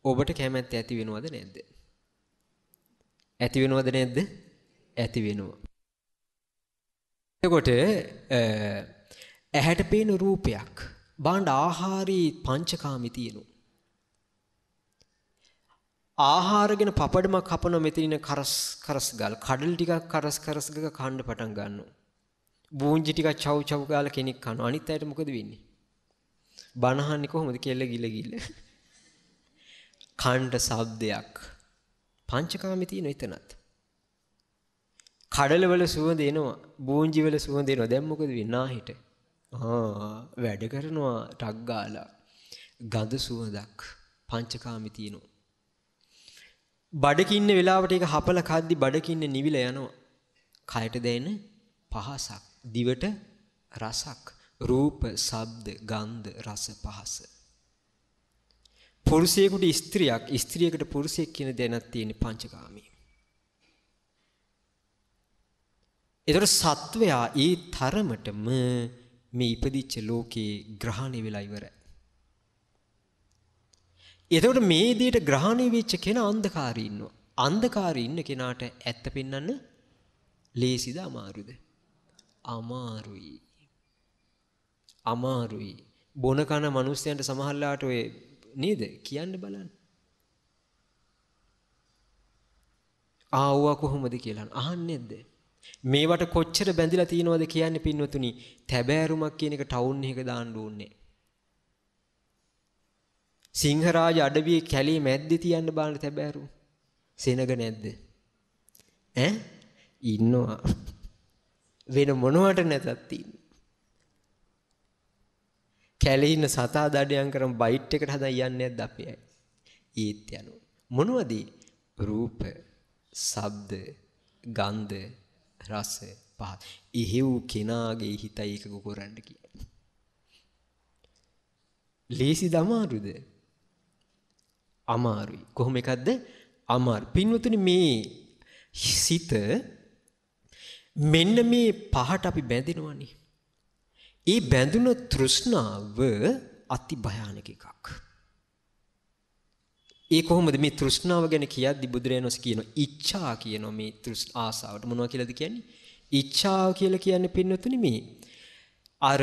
ඔබට කැමැත්ත ඇති වෙනවද නැද්ද? ඇති වෙනවද නැද්ද? ඇති වෙනවා. එතකොට ඇහැට පේන රූපයක් බාණ්ඩ ආහාරී පංචකාමී තියෙනු. ආහාරගෙන පපඩම කපන මෙතන කරස් කරස් ගල් කඩල් ටිකක් කරස් කරස් ගක කන්න පටන් ගන්නවා. බූංජි ටිකක් චව් චව් ගාලා කෙනෙක් කනවා. අනිත් අයට මොකද වෙන්නේ? බනහන්නේ කොහොමද කෙල්ල ගිල ගිල. කණ්ඩ ශබ්දයක් පංචකාමී තියෙන එතනත්. කඩලවල සුවඳ එනවා. බූංජිවල සුවඳ එනවා. දැන් මොකද වෙන්නේ? වැඩ කරනවා ටක් ගාලා. ගඳ සුවඳක් පංචකාමී තියෙනවා. බඩකින්න වෙලාවට ඒක හපල කද්දි බඩකින්න නිවිල යනවා. කයට දැනෙන පහසක්, දිවට රසක්, රූප, ශබ්ද, ගන්ධ, රස, පහස. පුරුෂයෙකුට ස්ත්‍රියක්, ස්ත්‍රියකට පුරුෂයෙක් කියන දැනක් තියෙන පංචකාමී. ඒතර සත්වයා ඒ තරමටම මේ ඉපදිච්ච ලෝකේ ග්‍රහණය වෙලා ඉවරයි. එතකොට මේ විදිහට ග්‍රහණය වෙච්ච කෙනා අන්ධකාරී ඉන්නවා. අන්ධකාරී ඉන්න කෙනාට ඇත්ත පෙන්වන්න ලේසිද අමාරුද? අමාරුයි. අමාරුයි. බොන කන මිනිස්යන්ට සමහරලාට ඔය නේද කියන්න බලන්න. ආවුවා කොහොමද කියලා අහන්නේ නැද්ද? මේවට කොච්චර බැඳිලා තියෙනවද කියන්නේ පින්වතුනි තැබෑරුමක් කියන එක ටවුන් එකක දාන්න ඕනේ සිංහරාජ අඩවියේ කැලේ මැද්දේ තියන්න බලන්න තැබෑරුම සෙනග නැද්ද ඈ ඉන්නවා වෙන මොනවට නැතත් තියෙන්නේ කැලේ ඉන්න සතා දඩයන් කරන් බයිට් එකට හදා යන්නේ නැද්ද අපි අය ඒත් යනවා මොනවද රූප ශබ්ද ගන්ධ රසය පහත්. එහෙව් කෙනාගේ හිතයි එකක කරන්න කියන්නේ. ලේසිද අමාරුද? අමාරුයි. කොහොම එකක්ද? අමාරු. පින්වතුනි මේ සිත මෙන්න මේ පහට අපි බැඳෙනවනේ. ඒ බැඳුන තෘෂ්ණාව අති භයානක එකක්. ඒ කොහොමද මේ තෘෂ්ණාව ගැන කියද්දි බුදුරජාණන්ස් කියන ඉච්ඡා කියන මේ තෘෂ් ආසාවට මොනවා කියලාද කියන්නේ? ඉච්ඡාව කියලා කියන්නේ පින්නතුනි මේ අර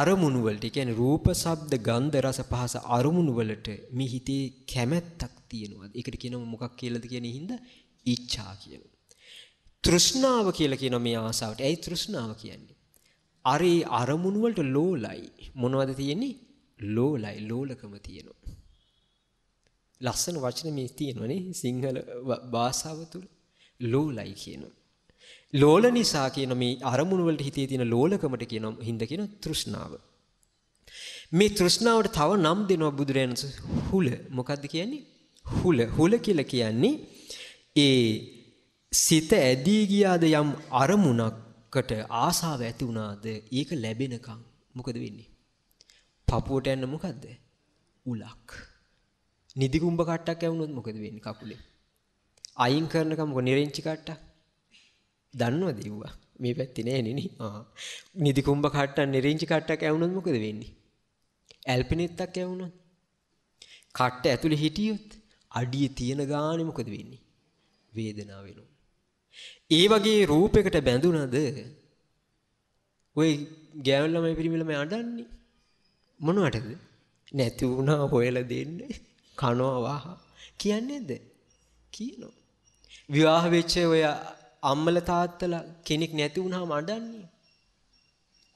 අරමුණු වලට කියන්නේ රූප, ශබ්ද, ගන්ධ, රස, පහස අරමුණු වලට මේ හිතේ කැමැත්තක් තියෙනවා. ඒකට කියනවා මොකක් කියලාද කියන හින්දා ඉච්ඡා කියනවා. තෘෂ්ණාව කියලා කියන මේ ආසාවට. ඇයි තෘෂ්ණාව කියන්නේ? අරේ අරමුණු වලට ලෝලයි. මොනවද තියෙන්නේ? ලෝලයි. ලෝලකම තියෙනවා. ලස්සන වචන මේ තියෙනවනේ සිංහල භාෂාව තුල ලෝලයි කියනවා. ලෝල නිසා කියන මේ අරමුණු වලට හිතේ තියෙන ලෝලකමට කියන හින්ද කියන තෘෂ්ණාව. මේ තෘෂ්ණාවට තව නම් දෙනවා බුදුරයන්ස හුල. මොකද්ද කියන්නේ? හුල. හුල කියලා කියන්නේ ඒ සිත ඇදී ගියාද යම් අරමුණකට ආසාව ඇති වුණාද ඒක ලැබෙනකම් මොකද වෙන්නේ? පපුවට යන්න මොකද්ද? උලක්. නිදි කුඹ කට්ටක් ඇවුනොත් මොකද වෙන්නේ කකුලේ? අයින් කරනකම මොකද නිරෙන්චි කට්ටක්? දන්නවද ඉව්වා? මේ පැත්තේ නෑනේ නේ. ආ. නිදි කුඹ කට්ටක් නිරෙන්චි කට්ටක් ඇවුනොත් මොකද වෙන්නේ? ඇල්පිනෙත්තක් ඇවුනොත් කට්ට ඇතුලේ හිටියොත් අඩිය තියෙන ගානේ මොකද වෙන්නේ? වේදනාව වෙනවා. ඒ වගේ රූපයකට බැඳුනද ඔය ගෑනු ළමයි පිරිමි ළමයි අඬන්නේ මොනවටද? නැති වුණා හොයලා දෙන්නේ. කනවා වහ කියන්නේ නැද්ද? කියනවා. විවාහ වෙච්ච ඔය අම්මල තාත්තලා කෙනෙක් නැති වුණාම අඬන්නේ.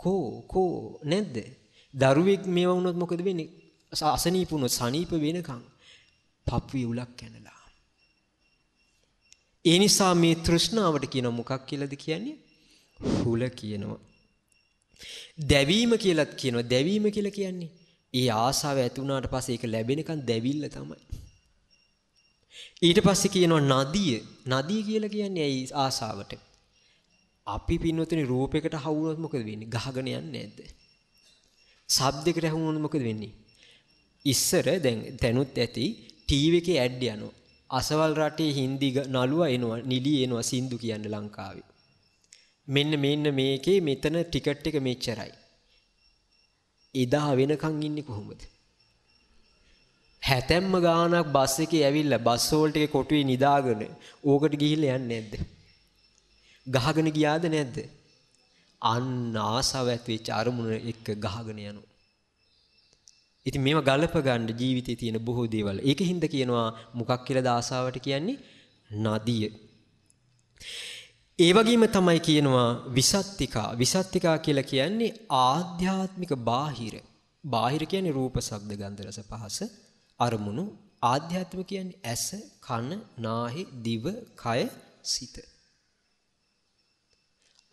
කෝ කෝ නැද්ද? දරුවෙක් මේව වුණොත් මොකද වෙන්නේ? අසනීප වුණොත් සනීප වෙනකන් පපුවේ උලක් කනලා. ඒ නිසා මේ තෘෂ්ණාවට කියන මොකක් කියලාද කියන්නේ? හුල කියනවා. දැවීම කියලාත් කියනවා. දැවීම කියලා කියන්නේ ඒ ආසාව ඇති වුණාට පස්සේ ඒක ලැබෙනකන් දැවිල්ල තමයි. ඊට පස්සේ කියනවා නදිය. නදිය කියලා කියන්නේ ඇයි ආසාවට? අපි පින්වතුනි රූපයකට හවුනොත් මොකද වෙන්නේ? ගහගෙන යන්නේ නැද්ද? ශබ්දයකට හවුනොත් මොකද වෙන්නේ? ඉස්සර දැන් දැනුත් ඇති ටීවී එකේ ඇඩ් යනවා. අසවල් රටේ හින්දි නළුවා එනවා, නිලි එනවා සින්දු කියන්නේ ලංකාවේ. මෙන්න මෙන්න මේකේ මෙතන ටිකට් එක මෙච්චරයි. එදා වෙනකන් ඉන්නේ කොහොමද? හැතැම්ම ගානක් බස් එකේ ඇවිල්ලා බස් හෝල්ට් එකේ කොටුවේ නිදාගෙන ඕකට ගිහිල්ලා යන්නේ නැද්ද? ගහගෙන ගියාද නැද්ද? අන්න ආසාව ඇතිවෙච්ච අරමුණ එක්ක ගහගෙන යනවා. ඉතින් මේව ගලප ගන්න ජීවිතේ තියෙන බොහෝ දේවල්. ඒකින්ද කියනවා මොකක් කියලාද ආසාවට කියන්නේ? නදිය. ඒ වගේම තමයි කියනවා විසත්තිකා. විසත්තිකා කියලා කියන්නේ ආධ්‍යාත්මික බාහිර. බාහිර කියන්නේ රූප, ශබ්ද, ගන්ධ, රස, පහස, අරමුණු. ආධ්‍යාත්මික කියන්නේ ඇස, කන, නාහි, දිව, කය, සිත.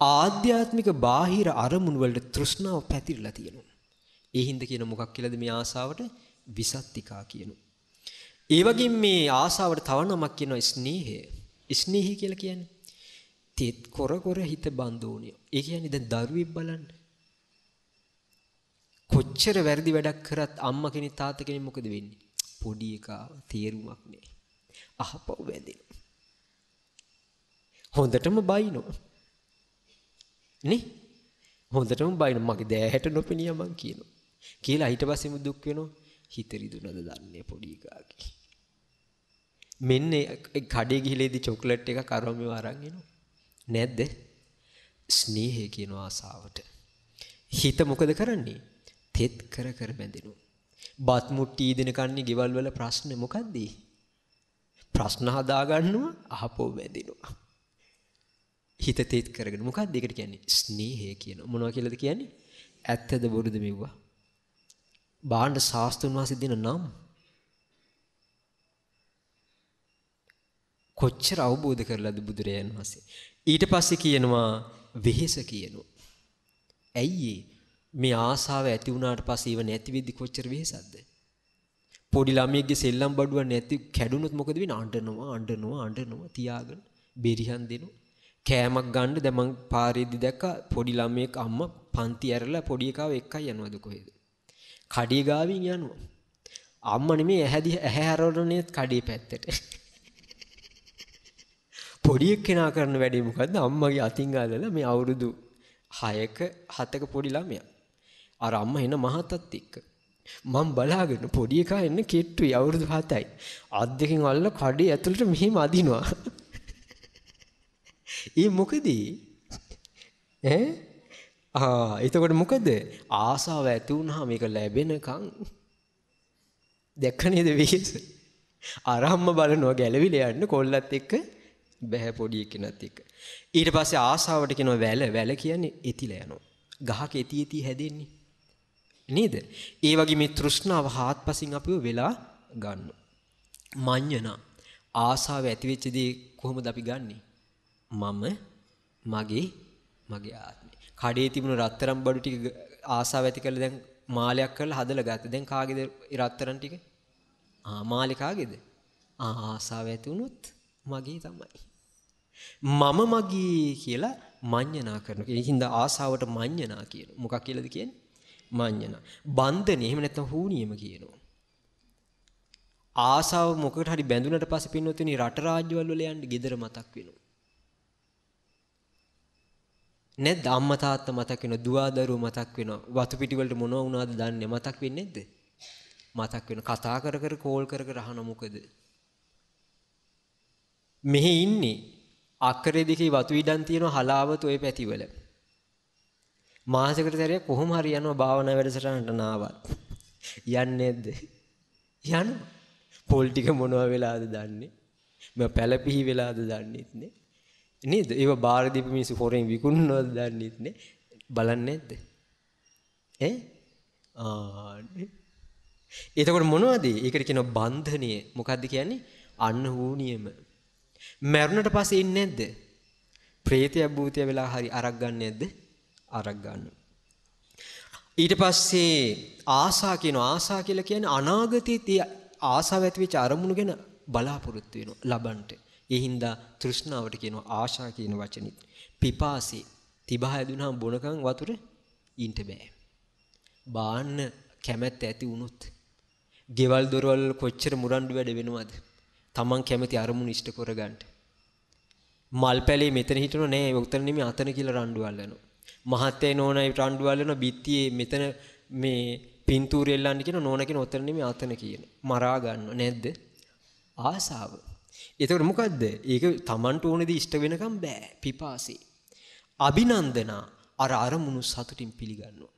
ආධ්‍යාත්මික බාහිර අරමුණු වලට තෘෂ්ණාව පැතිරලා තියෙනවා. ඒ හින්දා කියන මොකක් කියලාද මේ ආසාවට? විසත්තිකා කියනවා. ඒ වගේම මේ ආසාවට තව නමක් කියනවා ස්නේහය. ස්නේහය කියලා කියන්නේ තෙත් කොර කොර හිත බඳ වුණේ. ඒ කියන්නේ දැන් දරුවෙක් බලන්න. කොච්චර වැරදි වැඩක් කරත් අම්මා කෙනෙක් තාත්තා කෙනෙක් මොකද වෙන්නේ? පොඩි එකා තේරුමක් නෑ. අහපව් වැදිනවා. හොඳටම බයිනවා. නේ? හොඳටම බයිනවා. මගේ දෑහැට නොපෙනියා මං කියනවා. කියලා ඊට පස්සෙම දුක් වෙනවා. හිත රිදුනද දන්නේ පොඩි එකාගේ. මෙන්න කඩේ ගිහිලේදී චොක්ලට් එකක් අරම අරන් එනවා. නැද්ද? ස්නේහය කියන ආසාවට. හිත මොකද කරන්නේ? තෙත් කර කර බැඳිනු. බත් මුට්ටි දෙන කන්නේ ගෙවල් වල ප්‍රශ්න මොකද්ද? ප්‍රශ්න හදාගන්නවා අහපෝ බැඳිනවා. හිත තෙත් කරගෙන මොකද්ද ඒකට කියන්නේ? ස්නේහය කියන. මොනවා කියලාද කියන්නේ? ඇත්තද බොරුද මෙව්වා? බාණ්ඩ සාස්තුන් වහන්සේ දෙන නම් කොච්චර අවබෝධ කරලාද බුදුරජාණන් වහන්සේ ඊට පස්සේ කියනවා වෙහෙස කියනෝ. ඇයි මේ ආසාව ඇති වුණාට පස්සේ ඉව නැති වෙද්දි කොච්චර වෙහෙසක්ද? පොඩි ළමයෙක්ගේ සෙල්ලම් බඩුව නැති කැඩුනොත් මොකද වෙන්නේ? අඬනවා, අඬනවා, අඬනවා තියාගෙන බෙරිහන් දෙනවා. කෑමක් ගන්න දැන් මං පාරේදී දැක්කා පොඩි ළමයෙක් අම්මා පන්ති ඇරලා පොඩි එකාව එක්කයි යනවද කොහෙද? කඩේ ගාවින් යනවා. අම්මා නෙමේ ඇහැදි ඇහැ හැරවලනේ කඩේ පැත්තට. පොඩි එක්කෙනා කරන වැඩේ මොකද්ද? අම්මගේ අතින් ගාලලා මේ අවුරුදු 6ක 7ක පොඩි ළමයා. අර අම්මා එන මහතත් එක්ක. මම බලාගෙන පොඩි එකා එන්න කෙට්ටුයි අවුරුදු 7යි. අත් දෙකෙන් අල්ල කඩේ ඇතුළට මෙහෙම අදිනවා. ඒ මොකද? ඈ? ආ එතකොට මොකද? ආසාව ඇති වුණාම මේක ලැබෙනකන් දැක්ක නේද වෙහෙස? අරම්ම බලනවා ගැලවිලා යන්න කොල්ලත් එක්ක බෑ පොඩි එකනත් එක. ඊට පස්සේ ආසාවට කියනවා වැල වැල කියන්නේ එතිල යනවා. ගහක එති එති හැදෙන්නේ. නේද? ඒ වගේ මේ තෘෂ්ණාව හාත්පසින් අපිව වෙලා ගන්න. මඤ්ඤණ ආසාව ඇති වෙච්ච දේ කොහොමද අපි ගන්නෙ? මම මගේ මගේ ආත්මය. කඩේ තිබුණු රත්තරන් බඩු ටික ආසාව ඇති කරලා දැන් මාලයක් කරලා හදලා ගත්තා. දැන් කාගේද රත්තරන් ටික? ආ මාලේ කාගේද? ආ ආසාව ඇති වුණොත් මගේ තමයි. මම මගේ කියලා මඤ්ඤණා කරනවා. ඒ හින්දා ආසාවට මඤ්ඤණා කියන. මොකක් කියලාද කියන්නේ? මඤ්ඤණා. බන්ධනේ එහෙම නැත්නම් හූනියම කියනවා. ආසාව මොකකට හරි බැඳුනට පස්සේ පින්නොතිනි රට රාජ්‍යවල වල යන්න gedara මතක් වෙනවා. නැද්ද අම්මා තාත්තා මතක් වෙනවා දුව දරුවෝ මතක් වෙනවා වතු පිටි වලට මොනවා වුණාද දන්නේ මතක් වෙන්නේ නැද්ද? මතක් වෙන කතා කර කර කෝල් කර කර අහන මොකද? මෙහි ඉන්නේ අක්කරේ දිකේ වතු ඉඩම් තියෙන හලාවත ওই පැතිවල. මාසෙකට සැරයක් කොහොම හරි යනවා භාවනා වැඩසටහනට නාවත්. යන්නේ නැද්ද? යන පොල් ටික මොනවා වෙලාද දන්නේ? මම පැලපිහි වෙලාද දන්නේත් නේ. නේද? ඒව බාර දීපු මිනිස්සු හොරෙන් විකුණනවද දන්නේත් නේ. බලන්නේ නැද්ද? ඈ? ආ එතකොට මොනවද? ඒකට කියනවා බන්ධනීය. මොකද්ද කියන්නේ? අන්න වූ නියම. මැරුණට පස්සේ ඉන්නේ නැද්ද? ප්‍රේතය භූතය වෙලා හරි අරක් ගන්න නැද්ද? අරක් ගන්නවා. ඊට පස්සේ ආසා කියන ආසා කියලා කියන්නේ අනාගතයේ ආසාව ඇති වෙච්ච අරමුණු ගැන බලාපොරොත්තු වෙනවා ලබන්ට. ඒ හින්දා තෘෂ්ණාවට කියනවා ආශා කියන වචනේ. පිපාසී තිබහ හැදුනහම බොනකන් වතුර ඉන්න බෑ. බාන්න කැමැත්ත ඇති වුණොත් ගෙවල් දොරවල් කොච්චර මුරණ්ඩු වැඩ වෙනවද? තමන් කැමති අරමුණු ඉෂ්ට කරගන්න. මල් පැලේ මෙතන හිටුණා නෑ උතන නෙමෙයි අතන කියලා රණ්ඩු අල්ලනවා. මහත්තයා නෝනායි රණ්ඩු අල්ලනවා බිත්තියේ මෙතන මේ පින්තූරය එල්ලන්න කියන නෝන කියන උතන නෙමෙයි අතන කියන. මරා ගන්නව නේද? ආසාව. එතකොට මොකද්ද? ඒක තමන්ට ඕනේදී ඉෂ්ට වෙනකම් බෑ. පිපාසී. අභිනන්දනා අර අරමුණු සතුටින් පිළිගන්නවා.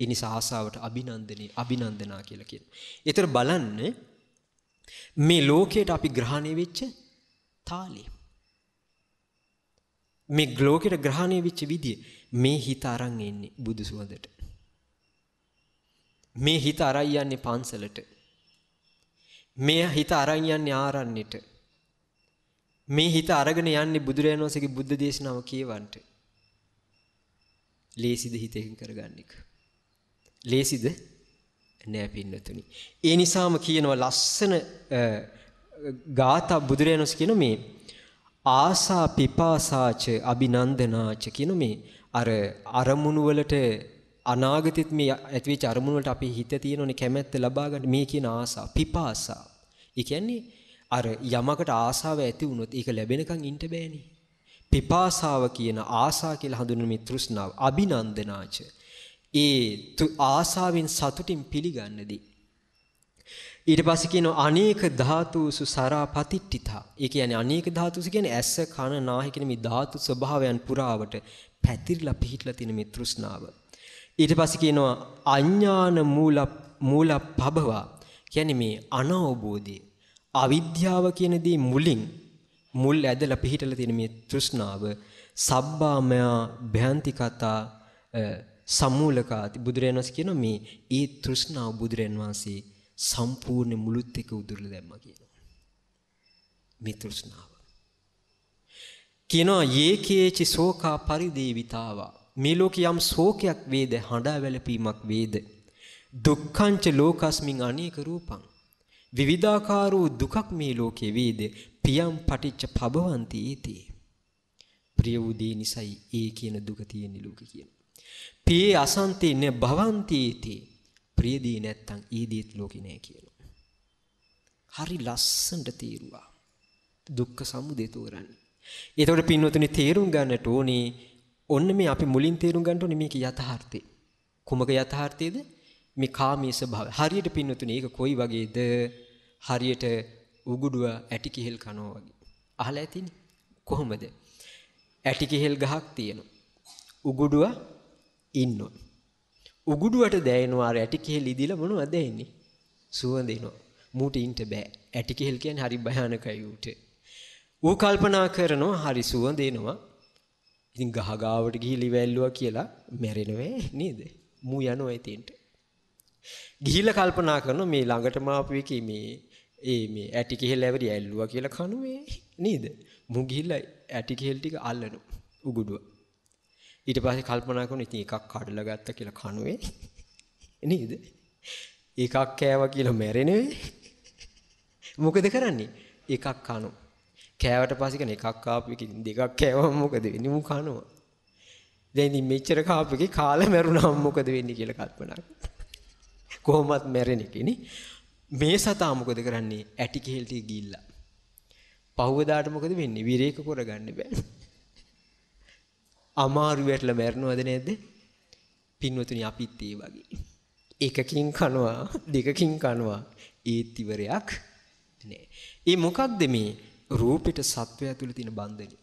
ඒ නිසා ආසාවට අභිනන්දනේ අභිනන්දනා කියලා කියනවා. ඒතර බලන්න මේ ලෝකයට අපි ග්‍රහණය වෙච්ච තාලේ. මේ ලෝකෙට ග්‍රහණය වෙච්ච විදිය මේ හිත අරන් එන්නේ බුදු සුවඳට. මේ හිත අරන් යන්නේ පන්සලට. මේ හිත අරන් යන්නේ ආරණ්‍යට. මේ හිත අරගෙන යන්නේ බුදුරජාණන් වහන්සේගේ බුද්ධ දේශනාව කියවන්නට. ලේසිද හිතෙන් කරගන්න එක. ලේසිද? නෑ පින්නතුනි. ඒ නිසාම කියනවා ලස්සන ගාථා බුදුරජාණන්ස් කියන මේ ආසා පිපාසාච අභිනන්දනාච කියන මේ අර අරමුණු වලට අනාගතෙත් මේ ඇතිවෙච්ච අරමුණු වලට අපි හිත තියෙනෝනේ කැමැත්ත ලබා ගන්න මේ කියන ආසා පිපාසා. ඒ කියන්නේ අර යමකට ආසාව ඇති වුණොත් ඒක ලැබෙනකන් ඉන්න බෑනේ. පිපාසාව කියන ආසා කියලා හඳුන්වන මේ තෘෂ්ණාව අභිනන්දනාච ඒ ආසාවෙන් සතුටින් පිළිගන්නදී ඊට පස්සේ කියනවා අනේක ධාතුසු සරාපතිට්ඨිතා. ඒ කියන්නේ අනේක ධාතුසු කියන්නේ ඇස කන නාහය කියන මේ ධාතු ස්වභාවයන් පුරාවට පැතිරිලා පිහිටලා තියෙන මේ තෘෂ්ණාව. ඊට පස්සේ කියනවා අඥාන මූල මූල පබව. කියන්නේ මේ අනවබෝධය. අවිද්‍යාව කියන දේ මුලින් මුල් ඇදලා පිහිටලා තියෙන මේ තෘෂ්ණාව සබ්බාමයා භ්‍යාන්ති කතා සම්මූලකාති බුදුරයන් වහන්සේ කියන මේ ඒ තෘෂ්ණාව බුදුරයන් වහන්සේ සම්පූර්ණ මුළුත් එක උදුරලා දැම්මා කියනවා. මේ තෘෂ්ණාව. කියනවා යේකේචි සෝකා පරිදේවිතාවා. මේ ලෝකේ යම් ශෝකයක් වේද හඬා වැළපීමක් වේද දුක්ඛංච ලෝකස්මින් අනේක රූපං විවිධාකාර වූ දුකක් මේ ලෝකේ වේද පියම් පටිච්ච පබවන්ති ඊති ප්‍රිය වූ දේ නිසායි ඒ කියන දුක තියෙන ලෝකේ කියන පියේ අසන්ති න භවಂತಿති ප්‍රියදී නැත්තම් ඊදීත් ලෝකේ නෑ කියලා. හරි ලස්සනට තීරුවා. දුක්ඛ සමුදය තෝරන්නේ. ඒතකොට පින්වතුනි තේරුම් ගන්නට ඕනේ ඔන්න මේ අපි මුලින් තේරුම් ගන්නට ඕනේ මේක යථාර්ථය. කුමක යථාර්ථයේද? මේ කාමී ස්වභාවය. හරියට පින්වතුනි ඒක කොයි වගේද? හරියට උගුඩුව ඇටි කිහෙල් කනවා වගේ. අහලා ඇතිනේ. කොහොමද? ඇටි කිහෙල් ගහක් තියෙනවා. උගුඩුව ඉන්නවා. උගුඩුවට දැයෙනවා ඇටි කෙහෙලි දීලා මොනවද දැනෙන්නේ? සුවඳ එනවා. මූට ඉන්න බෑ. ඇටි කෙහෙල් කියන්නේ හරි භයානකයි ඌට. ඌ කල්පනා කරනවා හරි සුවඳ එනවා. ඉතින් ගහ ගාවට ගිහිලි වැල්ලුවා කියලා මැරෙනවේ නේද? මූ යනවා එතෙන්ට. ගිහිල්ලා කල්පනා කරනවා මේ ළඟටම ආපු එකේ මේ ඒ මේ ඇටි කෙහෙල් ඇවරි ඇල්ලුවා කියලා කනුවේ නේද? මූ ගිහිල්ලා ඇටි කෙහෙල් ටික අල්ලනවා. උගුඩුවා. ඊට පස්සේ කල්පනා කරන ඉතින් එකක් කඩලා ගත්ත කියලා කනුවේ නේද? එකක් කෑවා කියලා මැරෙනේ. මොකද කරන්නේ? එකක් කනවා. කෑවට පස්සේ කියන එකක් කාපු එකකින් දෙකක් කෑවම මොකද වෙන්නේ? මු කනවා. දැන් ඉතින් මෙච්චර කාපු එකේ කාලා මැරුණාම මොකද වෙන්නේ කියලා කල්පනා කොහොමත් මැරෙන එකනේ. මේ සතා මොකද කරන්නේ? ඇටි කෙහෙල් ටික ගිල්ලා. පහුවදාට මොකද වෙන්නේ? විරේක කරගන්න බෑ. අමාරු වැටලා මැරෙනවද නැද්ද? පින්වතුනි අපිත් ඒ වගේ. එකකින් කනවා, දෙකකින් කනවා ඒත් ඉවරයක් නෑ. ඒ මොකක්ද මේ රූපෙට සත්වය තුළ තියෙන බන්ධනය?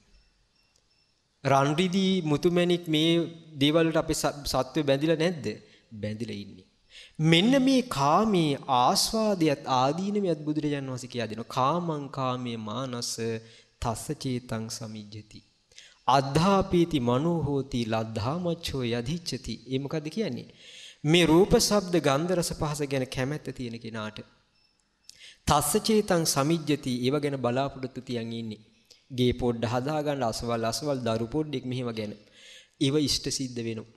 රන් රිදී මුතුමැණික් මේ දේවල් වලට අපේ සත්වය බැඳිලා නැද්ද? බැඳිලා ඉන්නේ. මෙන්න මේ කාමී ආස්වාදයට ආදීනමයත් බුදුරජාන් වහන්සේ කියා දෙනවා. කාමං කාමයේ මානස තස්ස චේතං සමිජ්ජති. අද්ධාපීති මනෝ හෝති ලද්ධා මච්ඡෝ යදිච්චති. ඒ මොකද්ද කියන්නේ? මේ රූප, ශබ්ද, ගන්ධ, රස, පහස ගැන කැමැත්ත තියෙන කෙනාට තස්ස චේතං සමිජ්ජති ඒව ගැන බලාපොරොත්තු තියන් ඉන්නේ. ගේ පොඩ්ඩ හදා ගන්න අසවල් අසවල් දරු පොඩ්ඩෙක් මෙහෙම ගැන. ඒව ඉෂ්ට සිද්ධ වෙනවා.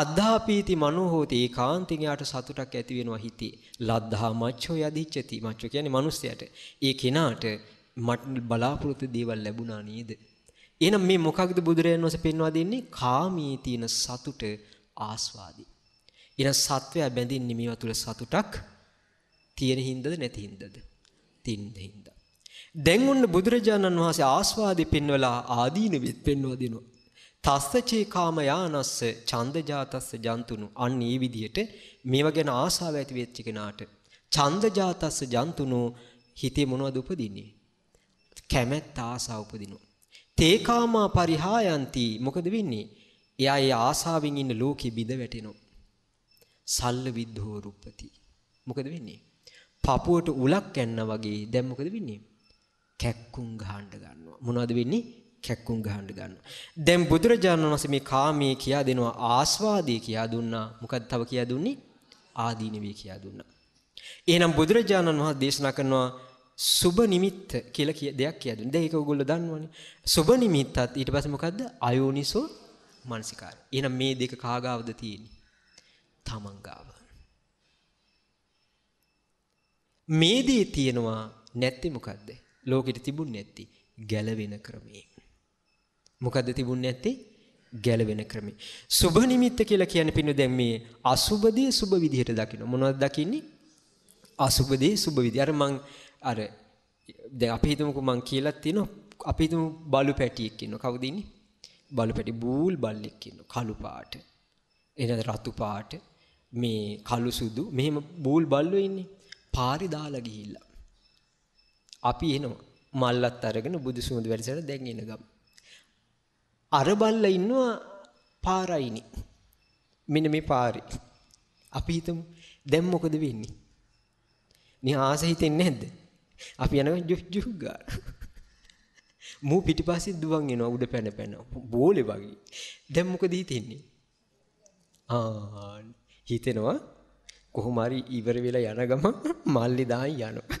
අද්ධාපීති මනෝ හෝති ඒකාන්තයෙන් යාට සතුටක් ඇති වෙනවා හිතේ. ලද්ධා මච්ඡෝ යදිච්චති මච්ඡෝ කියන්නේ මිනිස්සයාට. ඒ කෙනාට මට බලාපොරොත්තු දේවල් ලැබුණා නේද? එහෙනම් මේ මොකක්ද බුදුරජාණන් වහන්සේ පෙන්වා දෙන්නේ? කාමී තියෙන සතුට ආස්වාදී. එහෙනම් සත්වයා බැඳින්නේ මේවා තුල සතුටක් තියෙන හින්දද නැති හින්දද? තින්න හින්දා. දැන් ඔන්න බුදුරජාණන් වහන්සේ ආස්වාදී පෙන්වලා ආදීනෙවිත් පෙන්වා දෙනවා. තස්සචේ කාම යානස්ස ඡන්දජාතස්ස ජන්තුණු අන්න ඒ විදිහට මේවා ගැන ආසාව ඇති වෙච්ච කෙනාට ඡන්දජාතස්ස ජන්තුණු හිතේ මොනවද උපදින්නේ කැමැත්ත ආසාව උපදිනවා තේකාමා පරිහායන්ති මොකද වෙන්නේ? එයා ඒ ආසාවෙන් ඉන්න ලෝකෙ බිඳ වැටෙනවා. සල්ල විද්ධෝ රුප්පති. මොකද වෙන්නේ? පපුවට උලක් කැන්නා වගේ දැන් මොකද වෙන්නේ? කැක්කුම් ගහන්න ගන්නවා. මොනවද වෙන්නේ? කැක්කුම් ගහන්න ගන්නවා. දැන් බුදුරජාණන් වහන්සේ මේ කාමයේ කියා දෙනවා ආස්වාදයේ කියා දුන්නා. මොකද තව කියා දුන්නේ? ආදීනවේ කියා දුන්නා. එහෙනම් බුදුරජාණන් වහන්සේ දේශනා කරනවා සුබ නිමිත්ත කියලා කිය දෙයක් කියලා දුන්නේ. දැන් ඒක ඔයගොල්ලෝ දන්නවනේ. සුබ නිමිත්තත් ඊට පස්සේ මොකද්ද? අයෝනිසෝ මානසිකාරය. එහෙනම් මේ දෙක කාගාවද තියෙන්නේ? තමන් ගාව. මේ දේ තියෙනවා නැත්ති මොකද්ද? ලෝකෙට තිබුණ නැත්ති ගැලවෙන ක්‍රමේ. මොකද්ද තිබුණ නැත්තේ? ගැලවෙන ක්‍රමේ. සුබ නිමිත්ත කියලා කියන්නේ පින්නු දැන් මේ අසුබ දේ සුබ විදිහට දකින්න. මොනවද දකින්නේ? අසුබ දේ සුබ විදිහ. අර මං අර දැන් අපි හිතමුකෝ මං කියලා තියෙනවා අපි හිතමු බලු පැටියෙක් ඉන්නවා. කවුද ඉන්නේ? බලු පැටි බූල් බල්ලෙක් ඉන්නවා. කළු පාට. එහෙනම් රතු පාට මේ කළු සුදු මෙහෙම බූල් බල්ලෝ ඉන්නේ. පාරි දාලා ගිහිල්ලා. අපි එනවා. මල්ලත් අරගෙන බුදු සුමුදු වැඩසටහන දැන් එන ගම. අර බල්ලා ඉන්නවා පාරයිනි. මෙන්න මේ පාරි. අපි හිතමු දැන් මොකද වෙන්නේ? නිහාස හිතෙන්නේ නැද්ද? අපි යනවා ජුහ් ජුහ් ගාලා. මූ පිටිපස්සේ දුවන් එනවා උඩ පැන පැන. බෝලේ වගේ. දැන් මොකද හිතෙන්නේ? ආ හිතෙනවා කොහොම හරි ඉවර වෙලා යන ගම මල්ලි දාන් යනවා.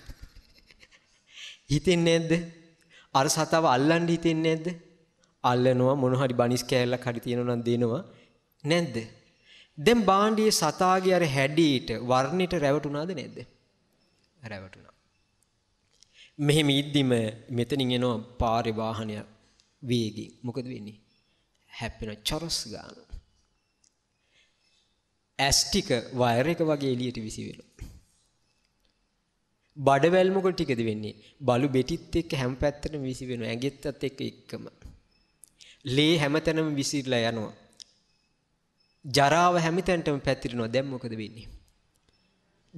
හිතෙන්නේ නැද්ද? අර සතාව අල්ලන්න හිතෙන්නේ නැද්ද? අල්ලනවා මොන හරි බනිස් කෑල්ලක් හරි තියෙනවා නම් දෙනවා. නැද්ද? දැන් බාණ්ඩියේ සතාගේ අර හැඩීට වර්ණයට රැවටුණාද නැද්ද? රැවටුණා. මෙහෙම ඉද්දිම මෙතනින් එනවා පාරේ වාහනය වේගින්. මොකද වෙන්නේ? හැප්පෙන චරස් ගාන. ඇස් ටික වයර් එක වගේ එළියට විසි වෙනවා. බඩවැල් මොකද ටිකද වෙන්නේ? බලු බෙටිත් එක්ක හැම පැත්තටම විසි වෙනවා. ඇඟෙත්තත් එක්ක එක්කම. ලේ හැමතැනම විසිරලා යනවා. ජරාව හැමතැනටම පැතිරෙනවා. දැන් මොකද වෙන්නේ?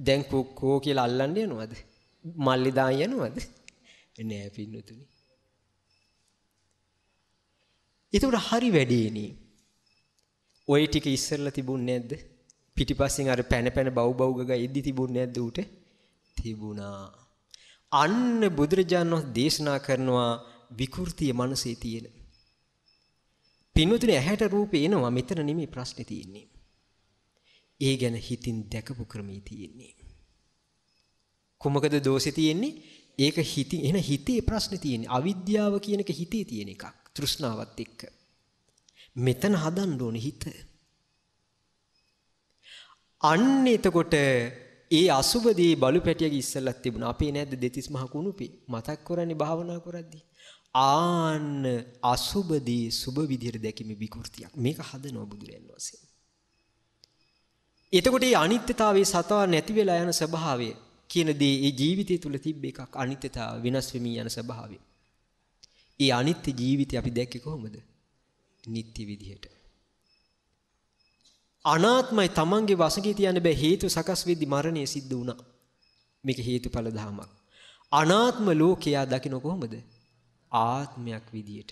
දැන් කෝ කියලා අල්ලන්න යනවද? මල්ලි දාන් යනවද? නෑ පින්නතුනි. ඒතකොට හරි වැඩේනේ. ওই ටික ඉස්සෙල්ලා තිබුණේ නැද්ද? පිටිපස්සෙන් අර පැන පැන බව් බව් ගගා ඉද්දි තිබුණේ නැද්ද ඌට? තිබුණා. අන්න බුදුරජාණන් වහන්සේ දේශනා කරනවා විකෘතිය මනසේ තියෙන. පින්වතුනි ඇහැට රූපේ එනවා මෙතන නෙමෙයි ප්‍රශ්නේ තියෙන්නේ. ඒ ගැන හිතින් දැකපු ක්‍රමී තියෙන්නේ. කොමකද දෝෂේ තියෙන්නේ? ඒක හිතින් එන හිතේ ප්‍රශ්නේ තියෙන්නේ. අවිද්‍යාව කියන එක හිතේ තියෙන එකක්. තෘෂ්ණාවත් එක්ක. මෙතන හදන්න ඕනේ හිත. අන්න එතකොට ඒ අසුබදී බලු පැටියගේ ඉස්සල්ලක් තිබුණා. අපේ නැද්ද දෙතිස් මහ කුණුපි. මතක් කරන්නේ භාවනා කරද්දී. ආන්න අසුබදී සුබ විදිහට දැකීමේ විකෘතියක්. මේක හදනවා බුදුරයන් වහන්සේ. එතකොට මේ අනිත්‍යතාවයේ සතා නැති වෙලා යන ස්වභාවය කියන දේ ඒ ජීවිතය තුල තිබ්බ එකක් අනිත්‍යතාව වෙනස් වෙමින් යන ස්වභාවය. ඒ අනිත්‍ය ජීවිතය අපි දැක්කේ කොහොමද? නිත්‍ය විදිහට. අනාත්මයි Tamange වශයෙන් තියන්න බෑ හේතු සකස් වෙද්දි මරණය සිද්ධ වුණා. මේක හේතුඵල ධමයක්. අනාත්ම ලෝකයා දකින්න කොහොමද? ආත්මයක් විදියට.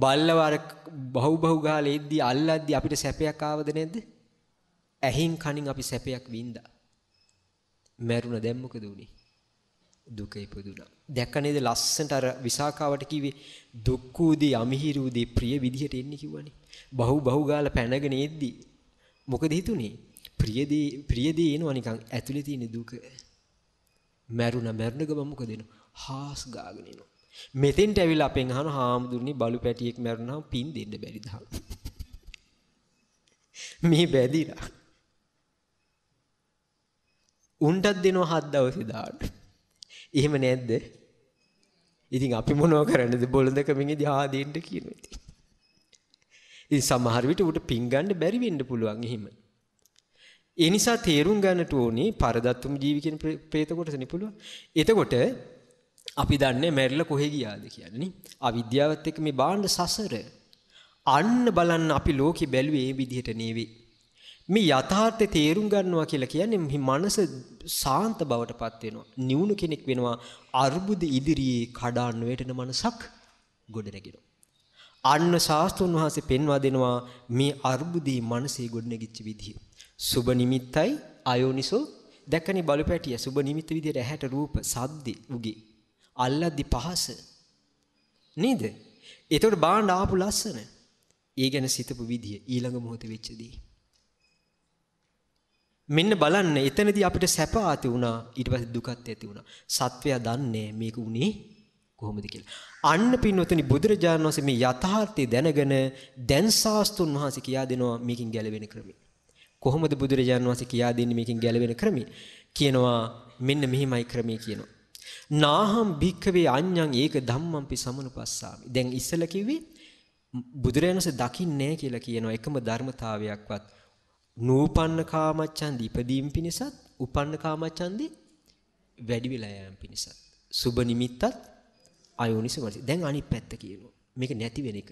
බල්ලවර බහු බහු ගාලේ ඉද්දි අල්ලද්දි අපිට සැපයක් ආවද නැද්ද? ඇහින් කනින් අපි සැපයක් වින්දා. මැරුණ දැන් මොකද උනේ? දුක ඉපදුනා. දැක්ක නේද ලස්සනට අර විසාකාවට කිව්වේ දුක් උදී අමිහිරු උදී ප්‍රිය විදිහට එන්නේ කිව්වනේ. බහු බහු ගාලා පැනගෙන එද්දි මොකද හිතුනේ? ප්‍රියදී ප්‍රියදී එනවා නිකන් ඇතුලේ තියෙන දුක. මැරුණ මැරුණ ගම මොකද වෙනවා? හාස් ගාගෙන එනවා. මෙතෙන්ට ඇවිල්ලා අපෙන් අහන හාමුදුරනි බලු පැටියෙක් මැරුණාම පින් දෙන්න බැරිද? මේ බැදිලා උන්ටත් දෙනවා හත් දවසේ දාන්න. එහෙම නැද්ද? ඉතින් අපි මොනව කරන්නද බොළඳ කමින්ගේ ආදීන්ට කියනවා ඉතින්. ඉතින් සමහර විට උට පිං ගන්න බැරි වෙන්න පුළුවන් එහෙම. ඒ නිසා තේරුම් ගන්නට ඕනේ පරදත්තුම ජීවිකෙන പ്രേත කොටසනේ පුළුවන්. එතකොට අපි දන්නේ මැරිලා කොහෙ ගියාද කියන්නේ. අවිද්‍යාවත් එක්ක මේ බාණ්ඩ සසර අන්න බලන්න අපි ලෝකෙ බැලුවේ මේ විදිහට නෙවෙයි. මේ යථාර්ථය තේරුම් ගන්නවා කියලා කියන්නේ මේ මනස සාන්ත බවටපත් වෙනවා. නිවුණු කෙනෙක් වෙනවා. අර්බුද ඉදිරියේ කඩා නොවැටෙන මනසක් ගොඩනගෙනවා. අන්න ශාස්ත්‍රඥ වහන්සේ පෙන්වා දෙනවා මේ අර්බුදී මනසේ ගොඩනගිච්ච විදිය. සුබ නිමිත්තයි අයෝනිසෝ දැකනේ බලපැටිය සුබ නිමිත්ත විදියට ඇහැට රූප, සද්දි, උගි, අල්ලද්දි පහස නේද? ඒතකොට බාණ්ඩ ආපු ලස්සන. ඒ ගැන සිතපු විදිය ඊළඟ මොහොතේ වෙච්ච දේ. මෙන්න බලන්න එතනදී අපිට සැප ඇති වුණා ඊට පස්සේ දුකත් ඇති වුණා. සත්වයා දන්නේ මේක උනේ කොහොමද කියලා. අන්න පින්වතුනි බුදුරජාණන් වහන්සේ මේ යථාර්ථය දැනගෙන දැන් සාස්තුන් වහන්සේ කියා දෙනවා මේකෙන් ගැලවෙන ක්‍රමය. කොහොමද බුදුරජාණන් වහන්සේ කියා දෙන්නේ මේකෙන් ගැලවෙන ක්‍රමය? කියනවා මෙන්න මෙහිමයි ක්‍රමය කියනවා. නාහම් භික්කවේ අඤ්ඤං ඒක ධම්මම්පි සමනුපස්සාමි. දැන් ඉස්සල කිව්වේ බුදුරජාණන්සේ දකින්නේ කියලා කියනවා එකම ධර්මතාවයක්වත් නූපන්න කාමච්ඡන්දි ඉපදීම් පිණිසත් උපන්න කාමච්ඡන්දි වැඩි වෙලා යාම පිණිසත් සුබ නිමිත්තත් අයෝනිසෝ මනස. දැන් අනිත් පැත්ත කියනවා. මේක නැති වෙන එක.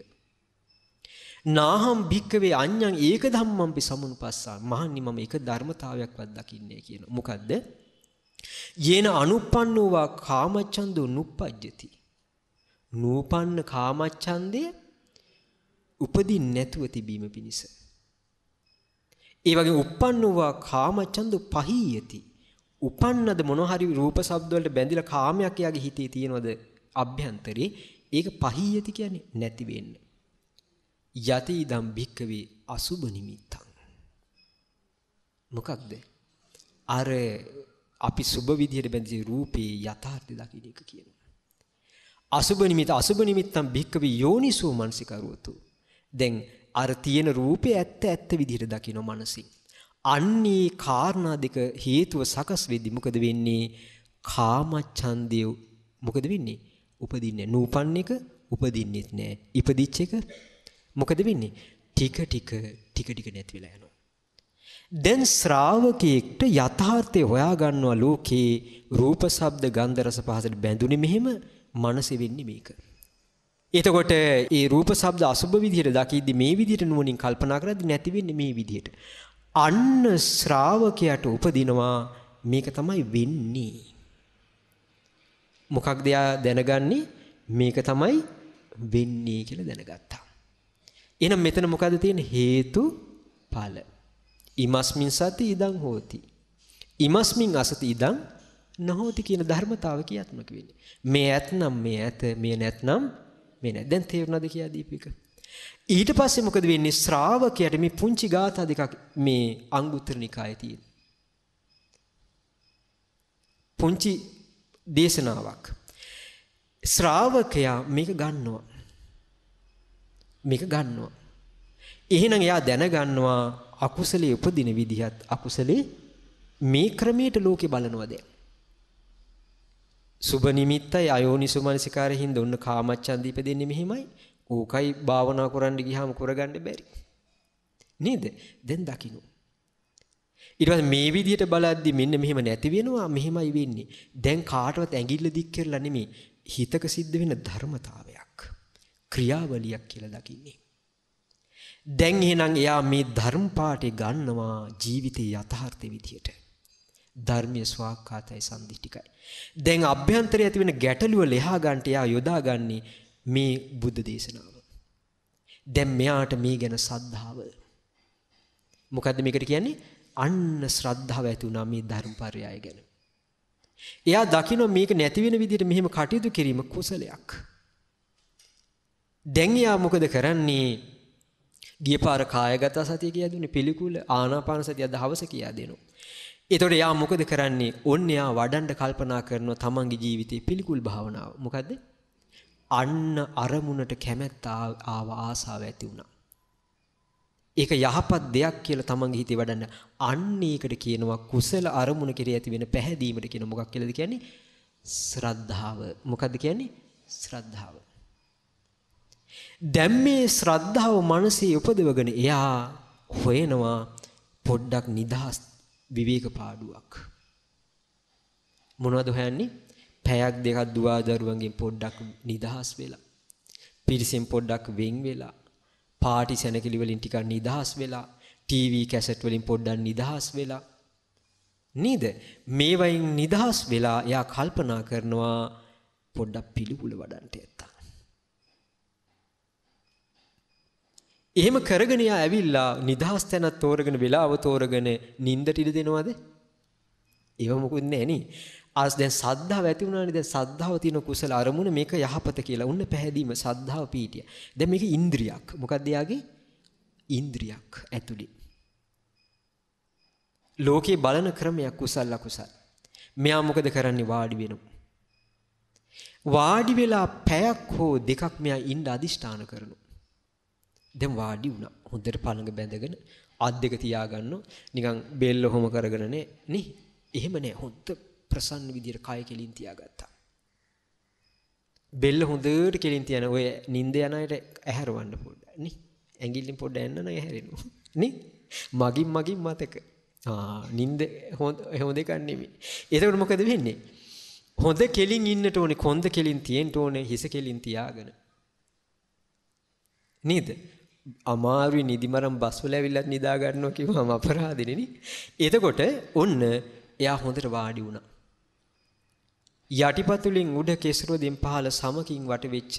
නාහම් භික්කවේ අඤ්ඤං ඒක ධම්මම්පි සමුනුපස්සා. මහන්නි මම එක ධර්මතාවයක්වත් දකින්නේ කියනවා. මොකද්ද? යේන අනුප්පන්නෝවා කාමච්ඡන්දෝ නුප්පජ්ජති. නූපන්න කාමච්ඡන්දය උපදින් නැතුව තිබීම පිණිස ඒ වගේ uppannova කාමචන්දු පහීයති. උපන්නද මොන හරි රූප ශබ්ද වලට බැඳිලා කාමයක් යාගේ හිතේ තියෙනවද අභ්‍යන්තරේ ඒක පහීයති කියන්නේ නැති වෙන්න. යති ඉදම් භික්කවේ අසුබ නිමිත්තං. මොකක්ද? අර අපි සුබ විදියට බැඳි රූපේ යථාර්ථය දකින්න එක කියනවා. අසුබ නිමිත අසුබ නිමිත්තම් භික්කවේ යෝනිසෝ මනසිකරවතු. දැන් අර තියෙන රූපය ඇත්ත ඇත්ත විදිහට දකින මනසින්. අන්නේ කාරණා දෙක හේතුව සකස් වෙද්දි මොකද වෙන්නේ? කාමච්ඡන්දය මොකද වෙන්නේ? උපදින්නේ නූපන් එක උපදින්නෙත් නෑ. ඉපදිච්ච එක මොකද වෙන්නේ? ටික ටික ටික ටික නැති වෙලා යනවා. දැන් ශ්‍රාවකයෙක්ට යථාර්ථය හොයාගන්නවා ලෝකේ රූප ශබ්ද ගන්ධ රස පහසට බැඳුනේ මෙහෙම මනසෙ වෙන්නේ මේක. එතකොට ඒ රූප ශබ්ද අසුබ විදිහට දකිද්දි මේ විදිහට නුවණින් කල්පනා කරද්දි නැති වෙන්නේ මේ විදිහට. අන්න ශ්‍රාවකයාට උපදිනවා මේක තමයි වෙන්නේ. මොකක්ද යා දැනගන්නේ මේක තමයි වෙන්නේ කියලා දැනගත්තා. එහෙනම් මෙතන මොකද තියෙන හේතු ඵල. ඉමස්මින් සති ඉදං හෝති. ඉමස්මින් අසති ඉදං නොහෝති කියන ධර්මතාවය කියාත්මක වෙන්නේ. මේ ඇතනම් මේ ඇත, මේ නැත්නම් මේ නෑ. දැන් තේරුණාද කියලා දීපික? ඊට පස්සේ මොකද වෙන්නේ? ශ්‍රාවකයාට මේ පුංචි ગાථා දෙකක් මේ අංගුත්තර නිකායේ තියෙන. පුංචි දේශනාවක්. ශ්‍රාවකයා මේක ගන්නවා. මේක ගන්නවා. එහෙනම් එයා දැනගන්නවා අකුසලයේ උපදින විදිහත් අකුසලේ මේ ක්‍රමයට ලෝකේ බලනවා දැන්. සුබ නිමිත්තයි අයෝනිසු මනසිකාරයෙන් දුන්න කාමච්ඡන්ද ඉපදෙන්නේ මෙහිමයි. ඕකයි භාවනා කරන්න ගියාම කරගන්න බැරි. නේද? දැන් දකින්න. ඊට පස්සේ මේ විදිහට බලද්දි මෙන්න මෙහෙම නැති වෙනවා මෙහෙමයි වෙන්නේ. දැන් කාටවත් ඇඟිල්ල දික් කරලා නෙමෙයි හිතක සිද්ධ වෙන ධර්මතාවයක්. ක්‍රියාවලියක් කියලා දකින්නේ. දැන් එහෙනම් එයා මේ ධර්ම පාඩේ ගන්නවා ජීවිතයේ යථාර්ථ විදියට. ධර්මීය ස්වාක්කාතයි සම්දිෂ්ටිකයි. දැන් අභ්‍යන්තරය ඇති වෙන ගැටලුව ලෙහා ගන්නට යා යොදාගන්නේ මේ බුද්ධ දේශනාව. දැන් මෙයාට මේ ගැන සද්ධාව. මොකද්ද මේකට කියන්නේ? අන්න ශ්‍රද්ධාව ඇති වුණා මේ ධර්මපරයය ගැන. එයා දකින්න මේක නැති වෙන විදිහට මෙහෙම කටයුතු කිරීම කුසලයක්. දැන් එයා මොකද කරන්නේ? ගියපාර කායගත සතිය කියදුනේ පිළිකුල ආනාපාන සතිය දහවස කියා දෙනවා. එතකොට යා මොකද කරන්නේ? ඔන්න යා වඩන්න කල්පනා කරනවා තමන්ගේ ජීවිතේ පිළිකුල් භාවනාව. මොකද්ද? අන්න අරමුණට කැමැත්ත ආව ආසාව ඇති වුණා. ඒක යහපත් දෙයක් කියලා තමන්ගේ හිතේ වඩන්න. අන්න ඒකට කියනවා කුසල අරමුණ කෙරෙහි ඇති වෙන පැහැදීමට කියන මොකක් කියලාද කියන්නේ? ශ්‍රද්ධාව. මොකද්ද කියන්නේ? ශ්‍රද්ධාව. දැන් මේ ශ්‍රද්ධාව මනසේ උපදවගෙන එයා හොයනවා පොඩ්ඩක් නිදහස් විවේක පාඩුවක්. මොනවද හොයන්නේ? පැයක් දෙකක් දුවා දරුවන්ගෙන් පොඩ්ඩක් නිදහස් වෙලා. පිරිසෙන් පොඩ්ඩක් වෙන් වෙලා. පාටි සැනකෙලි වලින් ටිකක් නිදහස් වෙලා. ටීවී කැසට් වලින් පොඩ්ඩක් නිදහස් වෙලා. නේද? මේවයින් නිදහස් වෙලා එයා කල්පනා කරනවා පොඩ්ඩක් පිළිකුල වඩන්ට ඇත්තා. එහෙම කරගෙන යා ඇවිල්ලා නිදහස් තැනක් තෝරගෙන වෙලාව තෝරගෙන නිින්දට ඉඩ දෙනවද? ඒව මොකුත් නැහෙනි. ආස් දැන් සද්ධාව ඇති වුණානේ දැන් සද්ධාව තියෙන කුසල අරමුණ මේක යහපත කියලා. උන්න පැහැදීම සද්ධාව පීටිය. දැන් මේක ඉන්ද්‍රියක්. මොකක්ද යාගේ? ඉන්ද්‍රියක් ඇතුළේ. ලෝකේ බලන ක්‍රමයක් කුසල අකුසල. මෙයා මොකද කරන්නේ වාඩි වෙනවා. වාඩි වෙලා පැයක් හෝ දෙකක් මෙයා ඉන්න අදිෂ්ඨාන කරනවා. දැන් වාඩි වුණා. හොඳට පළඟ බැඳගෙන අත් දෙක තියාගන්න නිකන් බෙල්ල හොම කරගෙන නේ නේ. එහෙම නෑ. හොඳ ප්‍රසන්න විදියට කය කෙලින් තියාගත්තා. බෙල්ල හොඳට කෙලින් තියන ඔය නිින්ද යන අයට ඇහැරවන්න පොඩ්ඩක් නේ. ඇඟිල්ලෙන් පොඩ්ඩක් ඇන්න නම් ඇහැරෙනවා. නේ? මගින් මගින් මතක. ආ නිින්ද හොඳ හොඳ එකක් නෙමෙයි. එතකොට මොකද වෙන්නේ? හොඳ කෙලින් ඉන්නට ඕනේ කොන්ද කෙලින් තියෙන්න ඕනේ හිස කෙලින් තියාගෙන. නේද? අමාරු නිදිමරම් බස්වල ඇවිල්ලත් නිදා ගන්නවා කිව්වම අපරාධෙනේ නේ. එතකොට ඔන්න එයා හොඳට වාඩි වුණා. යටිපතුලින් උඩ කෙස්රොදින් පහළ සමකින් වට වෙච්ච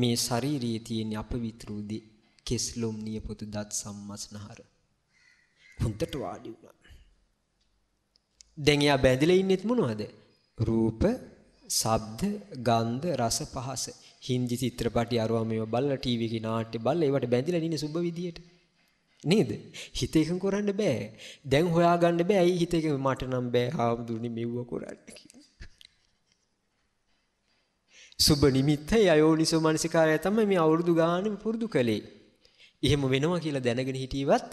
මේ ශාරීරියේ තියෙන අපවිත්‍රූදී කෙස්ලොම් නියපොතු දත් සම්මස්නහර. හොඳට වාඩි වුණා. දැන් එයා බැඳිලා ඉන්නෙත් මොනවද? රූප, ශබ්ද, ගන්ධ, රස, පහස. හින්දි චිත්‍රපටි අරවා මේව බලලා ටීවී එකේ නාට්‍ය බලලා ඒවට බැඳිලා ඉන්නේ සුබ විදියට. නේද? හිත එකඟ කරන්න බෑ. දැන් හොයාගන්න බෑ. ඇයි හිත එකඟ මට නම් බෑ. ආමුදුනි මෙව්ව කරන්න සුබ නිමිත්තයි අයෝනිසෝ මනසිකාරය තමයි මේ අවුරුදු ගානෙම පුරුදු කළේ. එහෙම වෙනවා කියලා දැනගෙන හිටියවත්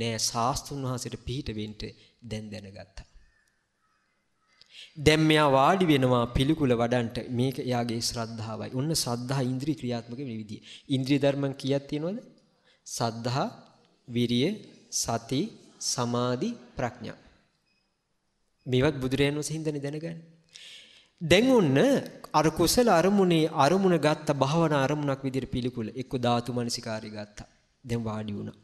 නෑ සාස්තුන් වහන්සේට පිහිට වෙන්න දැන් දැනගත්තා. දැන් මෙයා වාඩි වෙනවා පිළිකුල වඩන්ට මේක එයාගේ ශ්‍රද්ධාවයි. ඔන්න සද්ධා ඉන්ද්‍රිය ක්‍රියාත්මක වෙන විදිය. ඉන්ද්‍රිය ධර්මන් කීයක් තියෙනවද? සද්ධා, විරිය, සති, සමාධි, ප්‍රඥා. මේවත් බුදුරයන් වහන්සේ හින්දානේ දැනගන්නේ. දැන් ඔන්න අර කුසල අරමුණේ අරමුණ ගත්ත භාවනා අරමුණක් විදිහට පිළිකුල එක්ක ධාතු මනසිකාරය ගත්තා. දැන් වාඩි වුණා.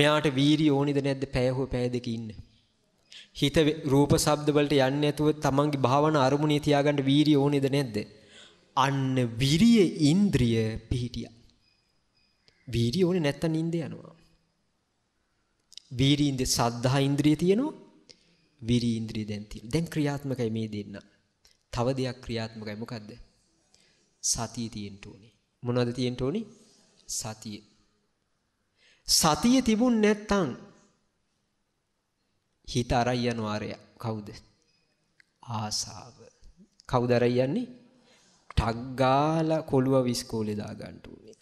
මෙයාට වීරිය ඕනිද නැද්ද? පැය හෝ පැය දෙක ඉන්නේ. හිත රූප ශබ්ද වලට යන්නේ නැතුව තමන්ගේ භාවනා අරමුණේ තියාගන්න වීරිය ඕනේද නැද්ද? අන්න විරිය ඉන්ද්‍රිය පිහිටියා. වීරිය ඕනේ නැත්තම් නිින්ද යනවා. වීරිය ඉන්ද්‍රිය සද්ධා ඉන්ද්‍රිය තියෙනවා. විරිය ඉන්ද්‍රිය දැන් තියෙනවා. දැන් ක්‍රියාත්මකයි මේ දෙන්න. තව දෙයක් ක්‍රියාත්මකයි මොකද්ද? සතිය තියෙන්න ඕනේ. මොනවද තියෙන්න ඕනේ? සතිය. සතිය තිබුණ නැත්තම් හිත අරයි යනවා ආරයා. කවුද? ආසාව. කවුද අරයි යන්නේ? ටක් ගාලා කොළුව විස්කෝලේ දාගන්න ඕනේ.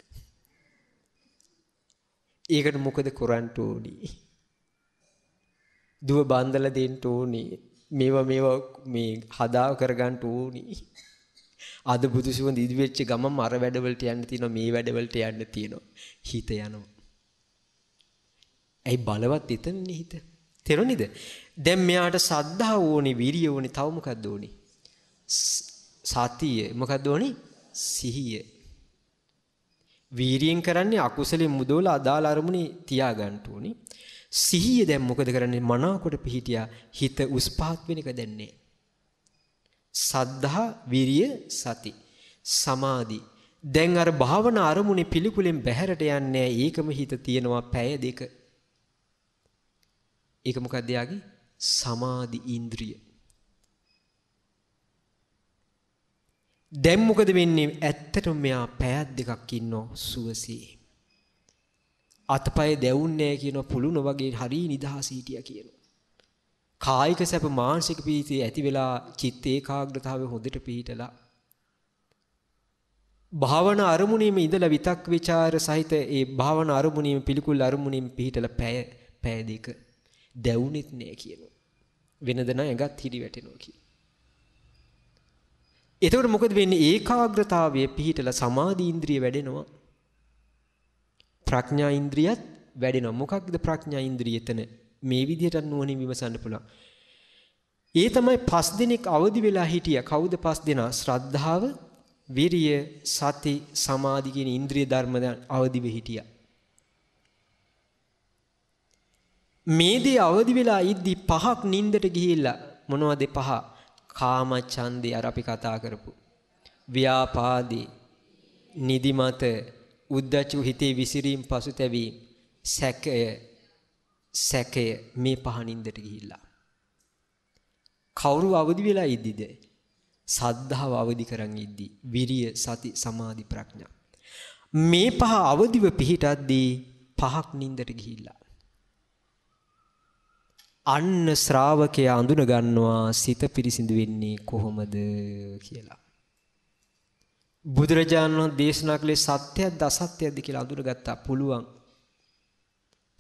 ඒකට මොකද කරන්න ඕනේ? දුව බන්දලා දෙන්න ඕනේ. මේවා මේවා මේ හදා කරගන්න ඕනේ. අද බුදුසුව දිදි වෙච්ච ගමම අර වැඩවලට යන්න තියෙනවා මේ වැඩවලට යන්න තියෙනවා හිත යනවා. ඇයි බලවත් හිතන්නේ හිත? තේරුණිද? දැන් මෙයාට සද්ධා ඕනි, විරිය ඕනි, තව මොකද්ද ඕනි? සතිය. මොකද්ද ඕනි? සිහිය. වීරියෙන් කරන්නේ අකුසලෙ මුදවලා අදාළ අරමුණේ තියාගන්න ඕනි. සිහිය දැන් මොකද කරන්නේ? මනාකොට පිහිටියා හිත උස් පහත් වෙන එක දැන්නේ. සද්ධා, විරිය, සති, සමාධි දැන් අර භාවනා අරමුණේ පිළිකුලෙන් බැහැරට යන්නේ ඒකම හිත තියෙනවා පැය දෙක ඒක මොකක්ද යාගේ සමාධි ඉන්ද්‍රිය. දැන් මොකද වෙන්නේ? ඇත්තටම මෙයා පැයක් දෙකක් ඉන්නෝ සුවසේ. අතපය දැවුන්නේ නැහැ කියන පුළුන වගේ හරි නිදහස හිටියා කියනවා. කායික සැප මානසික පීතිය ඇති වෙලා චිත්ත ඒකාග්‍රතාවය හොඳට පිහිටලා භාවන අරමුණීම ඉඳලා විතක් ਵਿਚාර සහිත ඒ භාවන අරමුණීම පිළිකුල් අරමුණීම පිහිටලා පැය පැය දෙක දැවුනෙත් නෑ කියනවා. වෙනද නම් ඇඟත් හිරි වැටෙනවා කියනවා. එතකොට මොකද වෙන්නේ? ඒකාග්‍රතාවය පිහිටලා සමාධි ඉන්ද්‍රිය වැඩෙනවා. ප්‍රඥා ඉන්ද්‍රියත් වැඩෙනවා. මොකක්ද ප්‍රඥා ඉන්ද්‍රිය එතන? මේ විදිහට නුවණින් විමසන්න පුළුවන්. ඒ තමයි පස් දිනක් අවදි වෙලා හිටියා. කවුද පස් දෙනා? ශ්‍රද්ධාව, විරිය, සති, සමාධි කියන ඉන්ද්‍රිය ධර්ම අවදි වෙ හිටියා. මේ දේ අවදි වෙලා ඉද්දි පහක් නිින්දට ගිහිල්ලා මොනවද පහ? කාම ඡන්දේ අර අපි කතා කරපු. ව්‍යාපාදී නිදිමත උද්දච්ච හිතේ විසිරීම පසුතැවීම සැකය සැකය මේ පහ නිින්දට ගිහිල්ලා. කවුරු අවදි වෙලා ඉද්දිද? සද්ධාව අවදි කරන් ඉද්දි විරිය සති සමාධි ප්‍රඥා මේ පහ අවදිව පිහිටද්දී පහක් නිින්දට ගිහිල්ලා අන්න ශ්‍රාවකයා අඳුන ගන්නවා සිත පිරිසිදු වෙන්නේ කොහොමද කියලා. බුදුරජාණන් වහන්සේ දේශනා කළේ සත්‍යයක්ද අසත්‍යයක්ද කියලා අඳුනගත්තා පුළුවන්.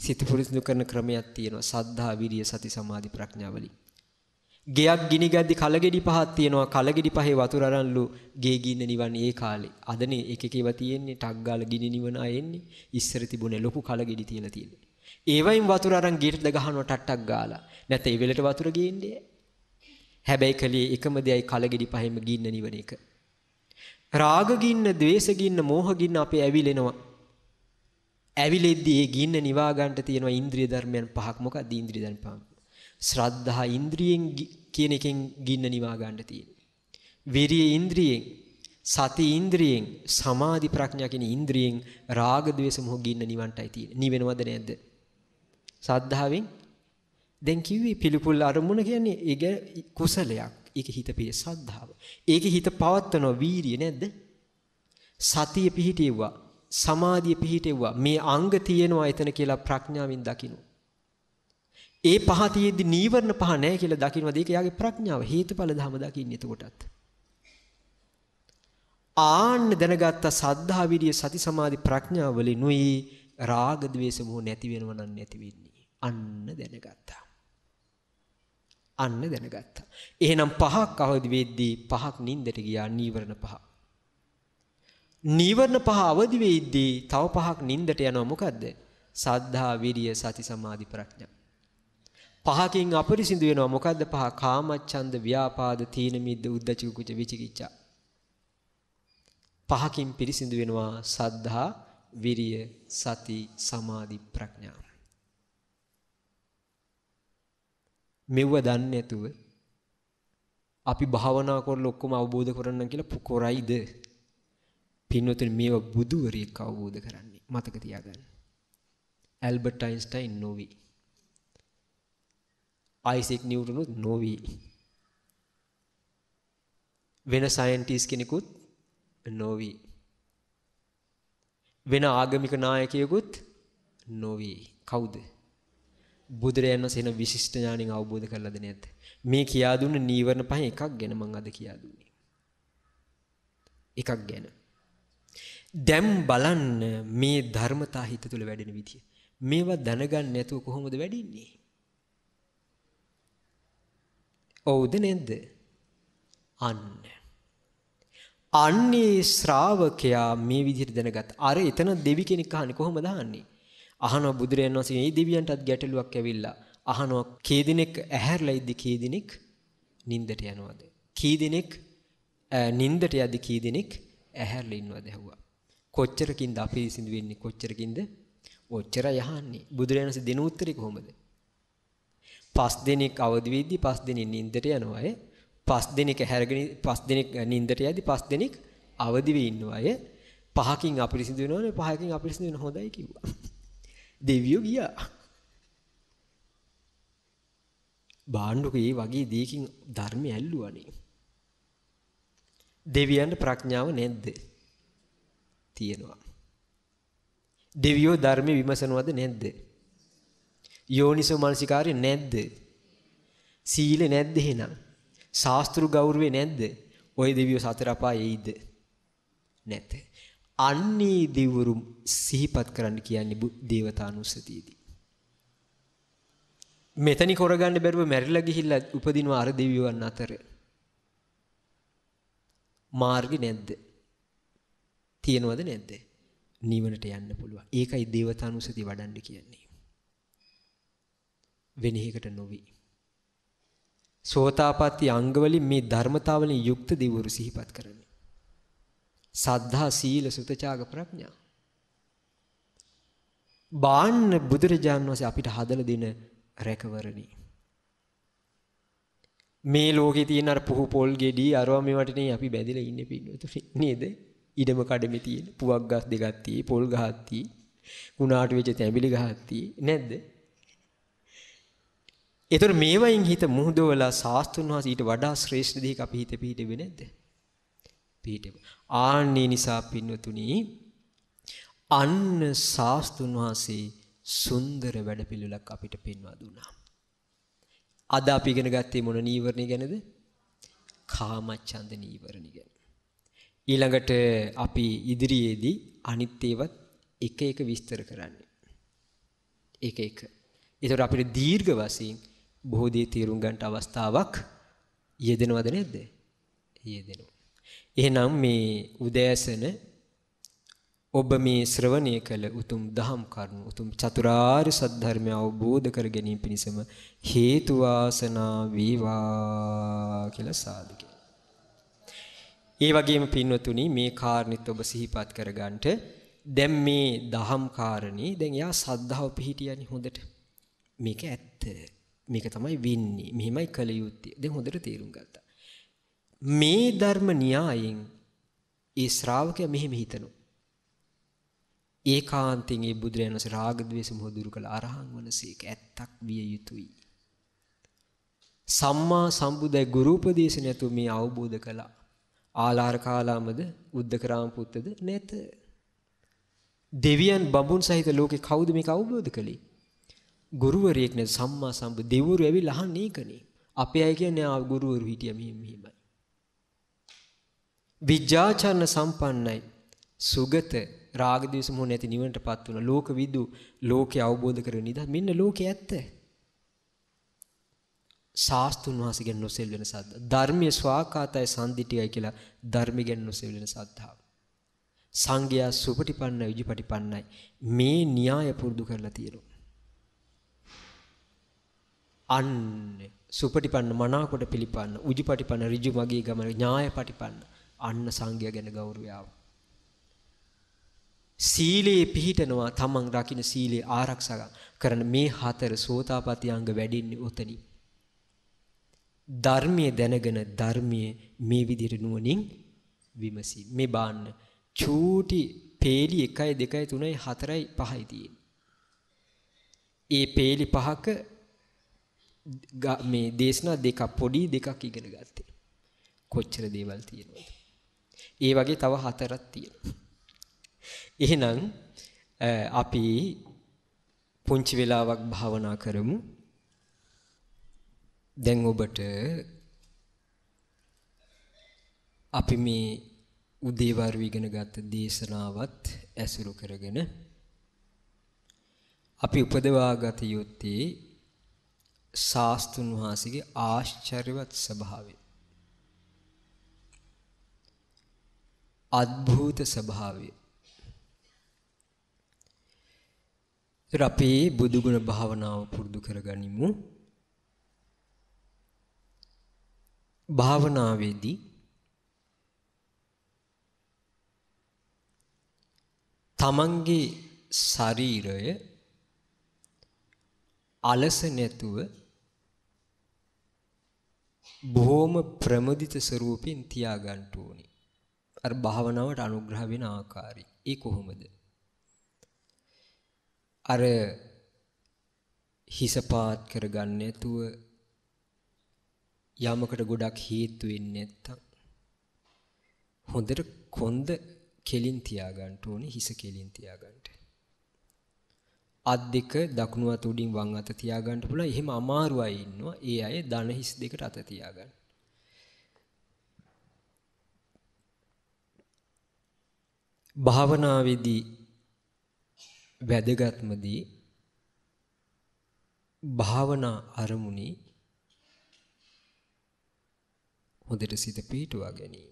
සිත පුරිසිදු කරන ක්‍රමයක් තියෙනවා. සද්ධා, විරිය, සති, සමාධි, ප්‍රඥාවලින්. ගෙයක් ගිනි ගැද්දි කලගෙඩි පහක් තියෙනවා කලගෙඩි පහේ වතුර අරන්ලු ගේ ගින්න නිවන්නේ ඒ කාලේ අදනේ එක එක ඒවා තියෙන්නේ ටක් ගාලා ගිනි නිවන ආ එන්නේ ඉස්සර තිබුණේ ලොකු කලගෙඩි තියලා තියෙන්නේ ඒවයින් වතුර අරන් ගීටද ගහනවා ටට්ටක් ගාලා. නැත්නම් ඒ වෙලට වතුර ගින්නේ. හැබැයි කලේ එකම දෙයයි කලගෙඩි පහෙම ගින්න නිවන එක. රාග ගින්න, ద్వේස ගින්න, මෝහ ගින්න අපි ඇවිලෙනවා. ඇවිලෙද්දී ඒ ගින්න නිවා ගන්නට තියෙනවා ඉන්ද්‍රිය ධර්මයන් පහක්. මොකක්ද ඉන්ද්‍රිය ධර්ම පහ? ශ්‍රද්ධා ඉන්ද්‍රියෙන් කියන එකෙන් ගින්න නිවා ගන්න තියෙන්නේ. විරිය ඉන්ද්‍රියෙන්, සති ඉන්ද්‍රියෙන්, සමාධි ප්‍රඥා කියන ඉන්ද්‍රියෙන් රාග ద్వේස මොහ ගින්න නිවන්ටයි තියෙන්නේ. නිවෙනවද නැද්ද? සද්ධාවෙන් දැන් කිව්වේ පිළිකුල් අරමුණ කියන්නේ ඒක කුසලයක්. ඒක හිත පිළි සද්ධාව. ඒක හිත පවත්වන වීරිය නැද්ද? සතිය පිහිටෙව්වා. සමාධිය පිහිටෙව්වා. මේ අංග තියෙනවා එතන කියලා ප්‍රඥාවෙන් දකිනවා. ඒ පහ තියෙද්දි නීවරණ පහ නැහැ කියලා දකින්නවාද? ඒක යාගේ ප්‍රඥාව හේතුඵල ධම දකින්නේ එතකොටත්. ආන්න දැනගත්ත සද්ධා විරිය සති සමාධි ප්‍රඥාවලිනුයි රාග ద్వේෂ මොහ නැති වෙනව නම් නැති වෙන්නේ. අන්න දැනගත්තා. අන්න දැනගත්තා. එහෙනම් පහක් අවදි වෙද්දී පහක් නිින්දට ගියා නීවරණ පහ. නීවරණ පහ අවදි වෙද්දී තව පහක් නිින්දට යනවා මොකද්ද? සද්ධා විරිය සති සමාධි ප්‍රඥා. පහකින් අපරිසිදු වෙනවා මොකද්ද පහ? කාමච්ඡන්ද ව්‍යාපාද තීන මිද්ද උද්ධච්ච කුච්ච විචිකිච්ඡා. පහකින් පිරිසිදු වෙනවා සද්ධා විරිය සති සමාධි ප්‍රඥා. මෙව්ව දන්නේ නැතුව අපි භාවනා කරලා ඔක්කොම අවබෝධ කරගන්න කියලා කොරයිද? පින්වතුනි මේව බුදුවරයෙක් අවබෝධ කරන්නේ මතක තියාගන්න. ඇල්බර්ට් අයින්ස්ටයින් නොවි. අයිසෙක් නිව්ටන් උත් නොවි. වෙන සයන්ටිස්ට් කෙනෙකුත් නොවි. වෙන ආගමික නායකයෙකුත් නොවි. කවුද? බුදුරයන් වහන්සේ එන විශිෂ්ට ඥාණයෙන් අවබෝධ කරලා දෙන ඇත. මේ කියා දුන්න නීවරණ පහෙන් එකක් ගැන මම අද කියා දුන්නේ. එකක් ගැන. දැන් බලන්න මේ ධර්මතා හිත තුළ වැඩෙන විදිය. මේවා දැනගන්න නැතුව කොහොමද වැඩින්නේ? ඔව්ද නැද්ද? අන්න. අන්නේ ශ්‍රාවකයා මේ විදිහට දැනගත්. අර එතන දෙවි කෙනෙක් අහන්නේ කොහොමද අහන්නේ? අහනවා බුදුරයන් වහන්සේ මේ දෙවියන්ටත් ගැටලුවක් ඇවිල්ලා අහනවා කී දිනෙක ඇහැරලා ඉද්දි කී දිනෙක නිින්දට යනවද කී දිනෙක නිින්දට යද්දි කී දිනෙක ඇහැරලා ඉන්නවද ඇහුවා කොච්චරකින්ද අපි සිඳු වෙන්නේ කොච්චරකින්ද ඔච්චර යහන්නේ බුදුරයන් වහන්සේ දෙන උත්තරේ කොහොමද පස් දිනෙක අවදි වෙද්දි පස් දිනෙක නිින්දට යනවා අය පස් දිනෙක ඇහැරගෙන පස් දිනෙක නිින්දට යද්දි පස් දිනෙක අවදි වෙ ඉන්නවා අය පහකින් අපිරිසිදු වෙනවනේ පහකින් අපිරිසිදු වෙන හොඳයි කිව්වා දෙවියෝ ගියා. බාණ්ඩුක ඒ වගේ දෙයකින් ධර්මය ඇල්ලුවනේ. දෙවියන්ට ප්‍රඥාව නැද්ද? තියෙනවා. දෙවියෝ ධර්මය විමසනවද නැද්ද? යෝනිසෝ මනසිකාරය නැද්ද? සීල නැද්ද එහෙනම්? ශාස්ත්‍රු ගෞරවේ නැද්ද? ওই දෙවියෝ සතර අපායේ ඉද? නැත. අන්නේ දෙවරු සිහිපත් කරන්න කියන්නේ දේවතානුස්සතියදී. මෙතනි කරගන්න බැරුව මැරිලා ගිහිල්ලා උපදිනවා අර දෙවියන් අතර. මාර්ගි නැද්ද? තියනවද නැද්ද? නිවනට යන්න පුළුවන්. ඒකයි දේවතානුස්සතිය වඩන්න කියන්නේ. වෙනෙහිකට නොවි. සෝතාපට්ටි අංගවලින් මේ ධර්මතාවලින් යුක්ත දිවුරු සිහිපත් කරන්නේ. සද්ධා සීල සුතචාග ප්‍රඥා. බාන්න බුදුරජාන් වහන්සේ අපිට හදලා දෙන රැකවරණී. මේ ලෝකේ තියෙන අර පුහු පොල් ගෙඩි අරවා මේවට නේ අපි බැඳිලා ඉන්නේ පින්නතුනේ නේද? ඉඩම කඩමේ තියෙන පුවක් ගස් දෙකක් තියෙයි, පොල් ගහක් තියෙයි, කුණාට වෙච්ච තැඹිලි ගහක් තියෙයි නේද? ඒතර මේවයින් හිත මුහුදවලා සාස්තුන් වහන්සේ ඊට වඩා ශ්‍රේෂ්ඨ දෙයක් අපි හිත පිහිටෙන්නේ නැද්ද? පිහිටෙමු. ආන්නේ නිසා පින්නතුනි අන්න සාස්තුන් වහන්සේ සුන්දර වැඩපිළිවෙලක් අපිට පෙන්වා දුන්නා. අද අපි ඉගෙන ගත්තේ මොන නීවරණ ගැනද? කාමච්ඡන්ද නීවරණ ගැන. ඊළඟට අපි ඉදිරියේදී අනිත් ඒවත් එක එක විස්තර කරන්නේ. එක එක. ඒතර අපිට දීර්ඝ වශයෙන් බොහෝ දේ තේරුම් ගන්නට අවස්ථාවක් යෙදෙනවද නැද්ද? යෙදෙනවා. එහෙනම් මේ උදෑසන ඔබ මේ ශ්‍රවණය කළ උතුම් දහම් කරුණු උතුම් චතුරාර්ය සත්‍ය අවබෝධ කර ගැනීම පිණිසම හේතු වාසනා වේවා කියලා සාදු කියනවා. ඒ වගේම පින්වතුනි මේ කාරණිත් ඔබ සිහිපත් කරගන්නට දැන් මේ දහම් කාරණේ දැන් එයා සද්ධාව පිහිටියනි හොඳට මේක ඇත්ත මේක තමයි වෙන්නේ මෙහෙමයි කල යුත්තේ දැන් හොඳට තේරුම් ගත්තා මේ ධර්ම න්‍යායෙන් ඒ ශ්‍රාවකය මෙහෙම හිතනවා. ඒකාන්තයෙන් ඒ බුදුරයන් වහන්සේ රාග ద్వේෂ මොහ දුරු කළ අරහන් වනසේක ඇත්තක් විය යුතුයි. සම්මා සම්බුදයි ගුරු උපදේශ නැතුව මේ අවබෝධ කළා. ආලාර කාලාමද උද්දකරාම පුත්තද නැත. දෙවියන් බඹුන් සහිත ලෝකේ කවුද මේක අවබෝධ කළේ? ගුරුවරයෙක් නැද සම්මා සම්බු දෙවිවරු ඇවිල්ලා අහන්නේ ඒකනේ. අපේ අය කියන්නේ ආ ගුරුවරු හිටියා මෙහෙම මෙහෙමයි. විජ්ජාචරණ සම්පන්නයි. සුගත රාගදේශ මොහොන ඇති නිවනටපත් වුණා. ලෝක විදු ලෝකේ අවබෝධ කරගෙන ඉඳා මෙන්න ලෝකේ ඇත්ත. ශාස්තුන් වහන්සේගෙන් නොසෙල් වෙන සද්ද. ධර්මයේ ස්වාකාතය සම්දිටියයි කියලා ධර්මයෙන් නොසෙල් වෙන සද්ධාව. සංගයා සුපටිපන්නයි විජිපටිපන්නයි මේ න්‍යාය පුරුදු කරලා තියෙනවා. අන්න සුපටිපන්න මනාකොට පිළිපන්න උජිපටිපන්න ඍජු මගේ ගමන ඥායපටිපන්න අන්න සංඝයා ගැන ගෞරවය සීලේ පිහිටනවා තමන් රකින්න සීලේ ආරක්ෂා කරන මේ හතර සෝතාපට්ටි අංග වැඩින්නේ උතනි. ධර්මයේ දැනගෙන ධර්මයේ මේ විදිහට නුවණින් විමසි. මේ බාන්න චූටි peeli 1 2 3 4 5යි තියෙන්නේ. ඒ peeli පහක මේ දේශනා දෙකක් පොඩි දෙකක් ඉගෙන ගත්තේ. කොච්චර දේවල් තියෙනවද? ඒ වගේ තව හතරක් තියෙනවා. එහෙනම් අපි පුංචි වෙලාවක් භාවනා කරමු. දැන් ඔබට අපි මේ උදේවරු ඉගෙන ගත්ත දේශනාවත් ඇසුරු කරගෙන අපි උපදවා ගත යුත්තේ ශාස්තුන් වහන්සේගේ ආශ්චර්යවත් ස්වභාවය. අද්භූත ස්වභාවය. ඉතින් අපි බුදුගුණ භාවනාව පුරුදු කරගනිමු. භාවනාවේදී තමන්ගේ ශරීරය අලස නැතුව බොහොම ප්‍රමුදිත ස්වරූපින් තියාගන්න ඕනේ. අර භාවනාවට අනුග්‍රහ වෙන ආකාරي. ඒ කොහොමද? අර හිස පාත් කරගන්න නැතුව යමකට ගොඩක් හේතු වෙන්නේ නැත්තම් හොඳට කොන්ද කෙලින් තියාගන්න ඕනේ හිස කෙලින් තියාගන්න. අත් දෙක දකුණු අත උඩින් වම් අත තියාගන්න පුළුවන්. එහෙම අමාරු අය ඉන්නවා. ඒ අය දන හිස් දෙකට අත තියාගන්න. භාවනාවේදී වැදගත්මදී භාවනා අරමුණේ හොඳට සිත පිහිටුවා ගැනීම.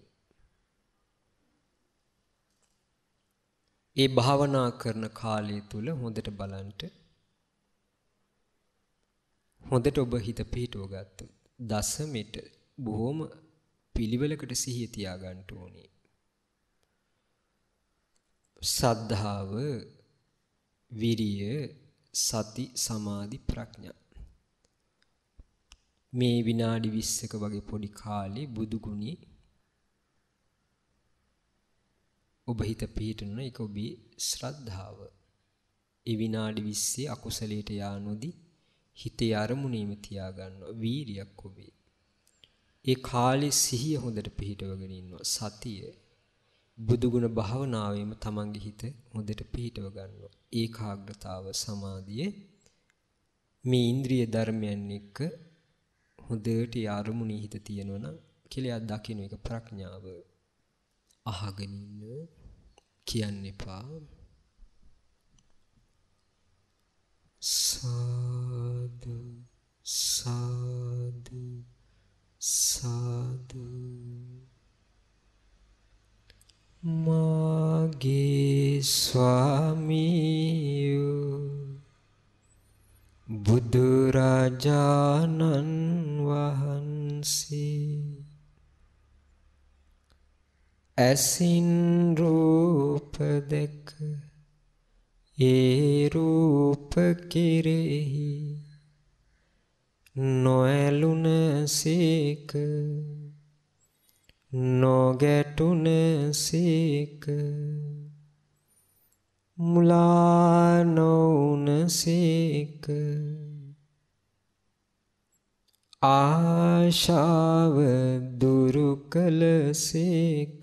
ඒ භාවනා කරන කාලය තුල හොඳට බලන්න හොඳට ඔබ හිත පිහිටුව ගත්තොත් දසමෙට බොහොම පිළිවෙලකට සිහිය තියාගන්න ඕනේ. සද්ධාව විරිය සති සමාධි ප්‍රඥා මේ විනාඩි 20ක වගේ පොඩි කාලේ බුදු ගුණේ ඔබ හිත පිහිටන එක ඔබේ ශ්‍රද්ධාව ඒ විනාඩි 20 අකුසලයට යා නොදී හිතේ අරමුණීම තියාගන්න වීරියක් ඔබේ ඒ කාලේ සිහිය හොඳට පිහිටවගෙන ඉන්නවා සතිය බුදුගුණ භාවනාවෙම තමන්ගේ හිත හොඳට පිහිටව ගන්නවා. ඒකාග්‍රතාව සමාධිය මේ ඉන්ද්‍රිය ධර්මයන් එක්ක හොඳට ආරමුණේ හිත තියෙනවා කියලා දකින්න එක ප්‍රඥාව. අහගෙන ඉන්න කියන්න එපා. සාදු සාදු සාදු මාගේ ස්වාමියෝ බුදුරජාණන් වහන්සේ ඇසින් රූප දැක ඒ රූප කෙරෙහි නොඇලුන සේක නොගැටුන සීක මුලා නොවුන සීක ආශාව දුරු කළ සීක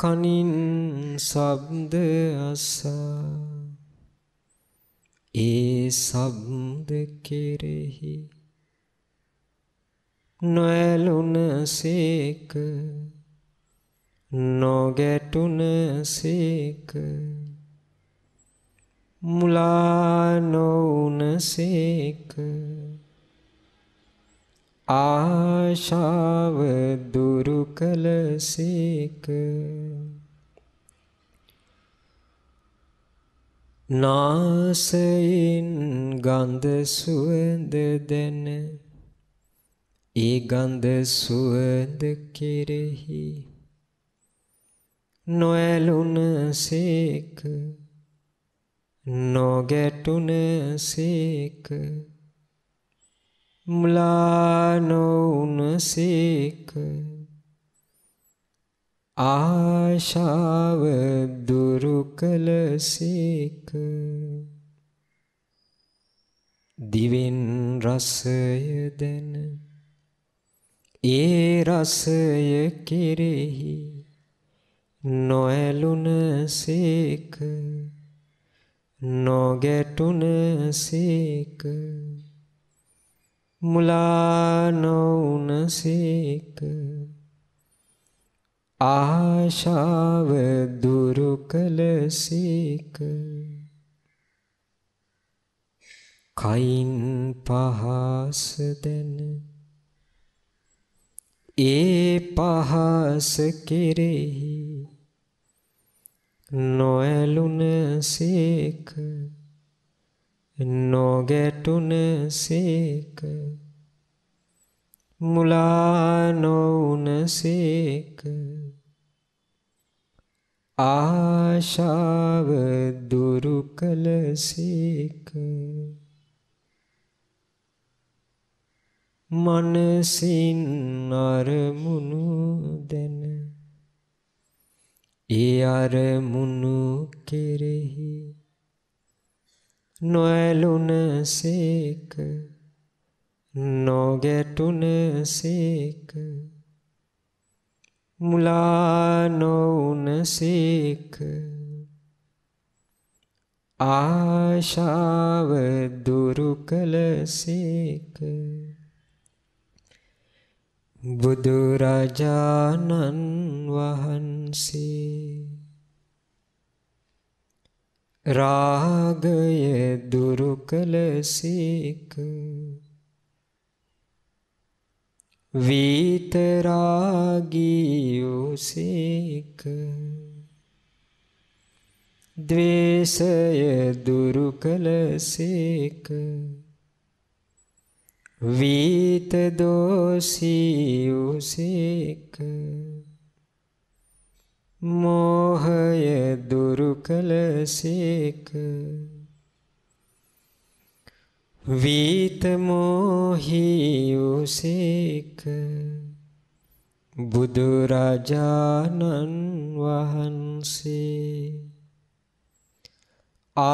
කනින් සබ්ද අසා ඒ සබ්ද කෙරෙහි නොඇලුන සේක නොගැටුන සේක මුලා නොවුන සේක ආශාව දුරු කළ සේක නාසයෙන් ගඳ සුවඳ දැන ඒ ගන්ධ සුවඳ කෙරෙහි නොඇලුන සේක නොගැටුන සේක මුලානොවුන සේක ආශාව දුරු කළ සේක දිවෙන් රසය දැන ඒ රසය කෙරෙහි නොඇලුන සේක නොගැටුන සේක මුලා නොවුන සේක ආශාව දුරු කළ සේක කයින් පහස දැන ඒ පහස කෙරෙහි නොඇලුන සේක නොගැටුන සේක මුලා නොවුන සේක ආශාව දුරු කළ සේක මනසින් අරමුණු දැන ඒ අරමුණු කෙරෙහි නොඇලුන සේක නොගැටුන සේක මුලා නොවුන සේක ආශාව දුරු කළ සේක බුදුරජාණන් වහන්සේ රාගය දුරු කළසේක වීතරාගියෝසේක ද්වේෂය දුරු කළසේක වීත දෝසී උසේක මෝහය දුරු කළසේක වීත මෝහී උසේක බුදුරජාණන් වහන්සේ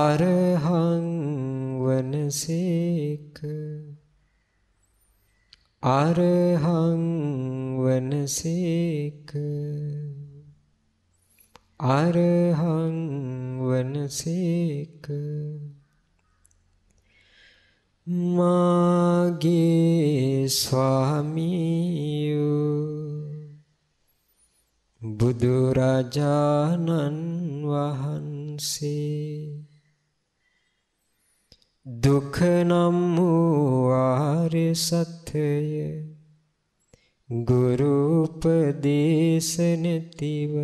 අරහං වනසේක අරහං වනසේක අරහං වනසේක මාගේ ස්වාමියෝ බුදුරජාණන් වහන්සේ දුක නම් වූ ආර්ය සත්‍යය ගුරු උපදේශනතිවම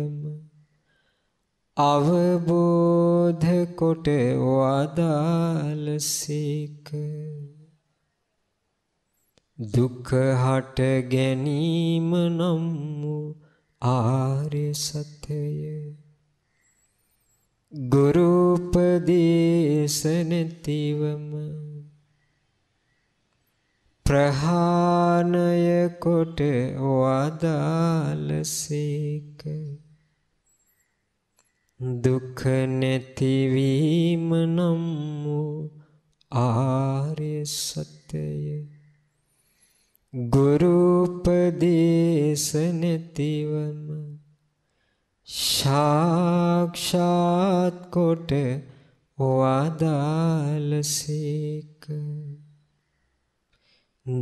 අවබෝධ කොට වදාළසේක දුක හට ගැනීම නම් වූ ආර්ය සත්‍යය ගුරුපදේශනතිවම ප්‍රහාණය කොට වදාලසේක දුක නැතිවීම නම් වූ ආර්ය සත්‍යය ගුරුපදේශනතිවම සාක්ෂාත් කොට වදාළසේක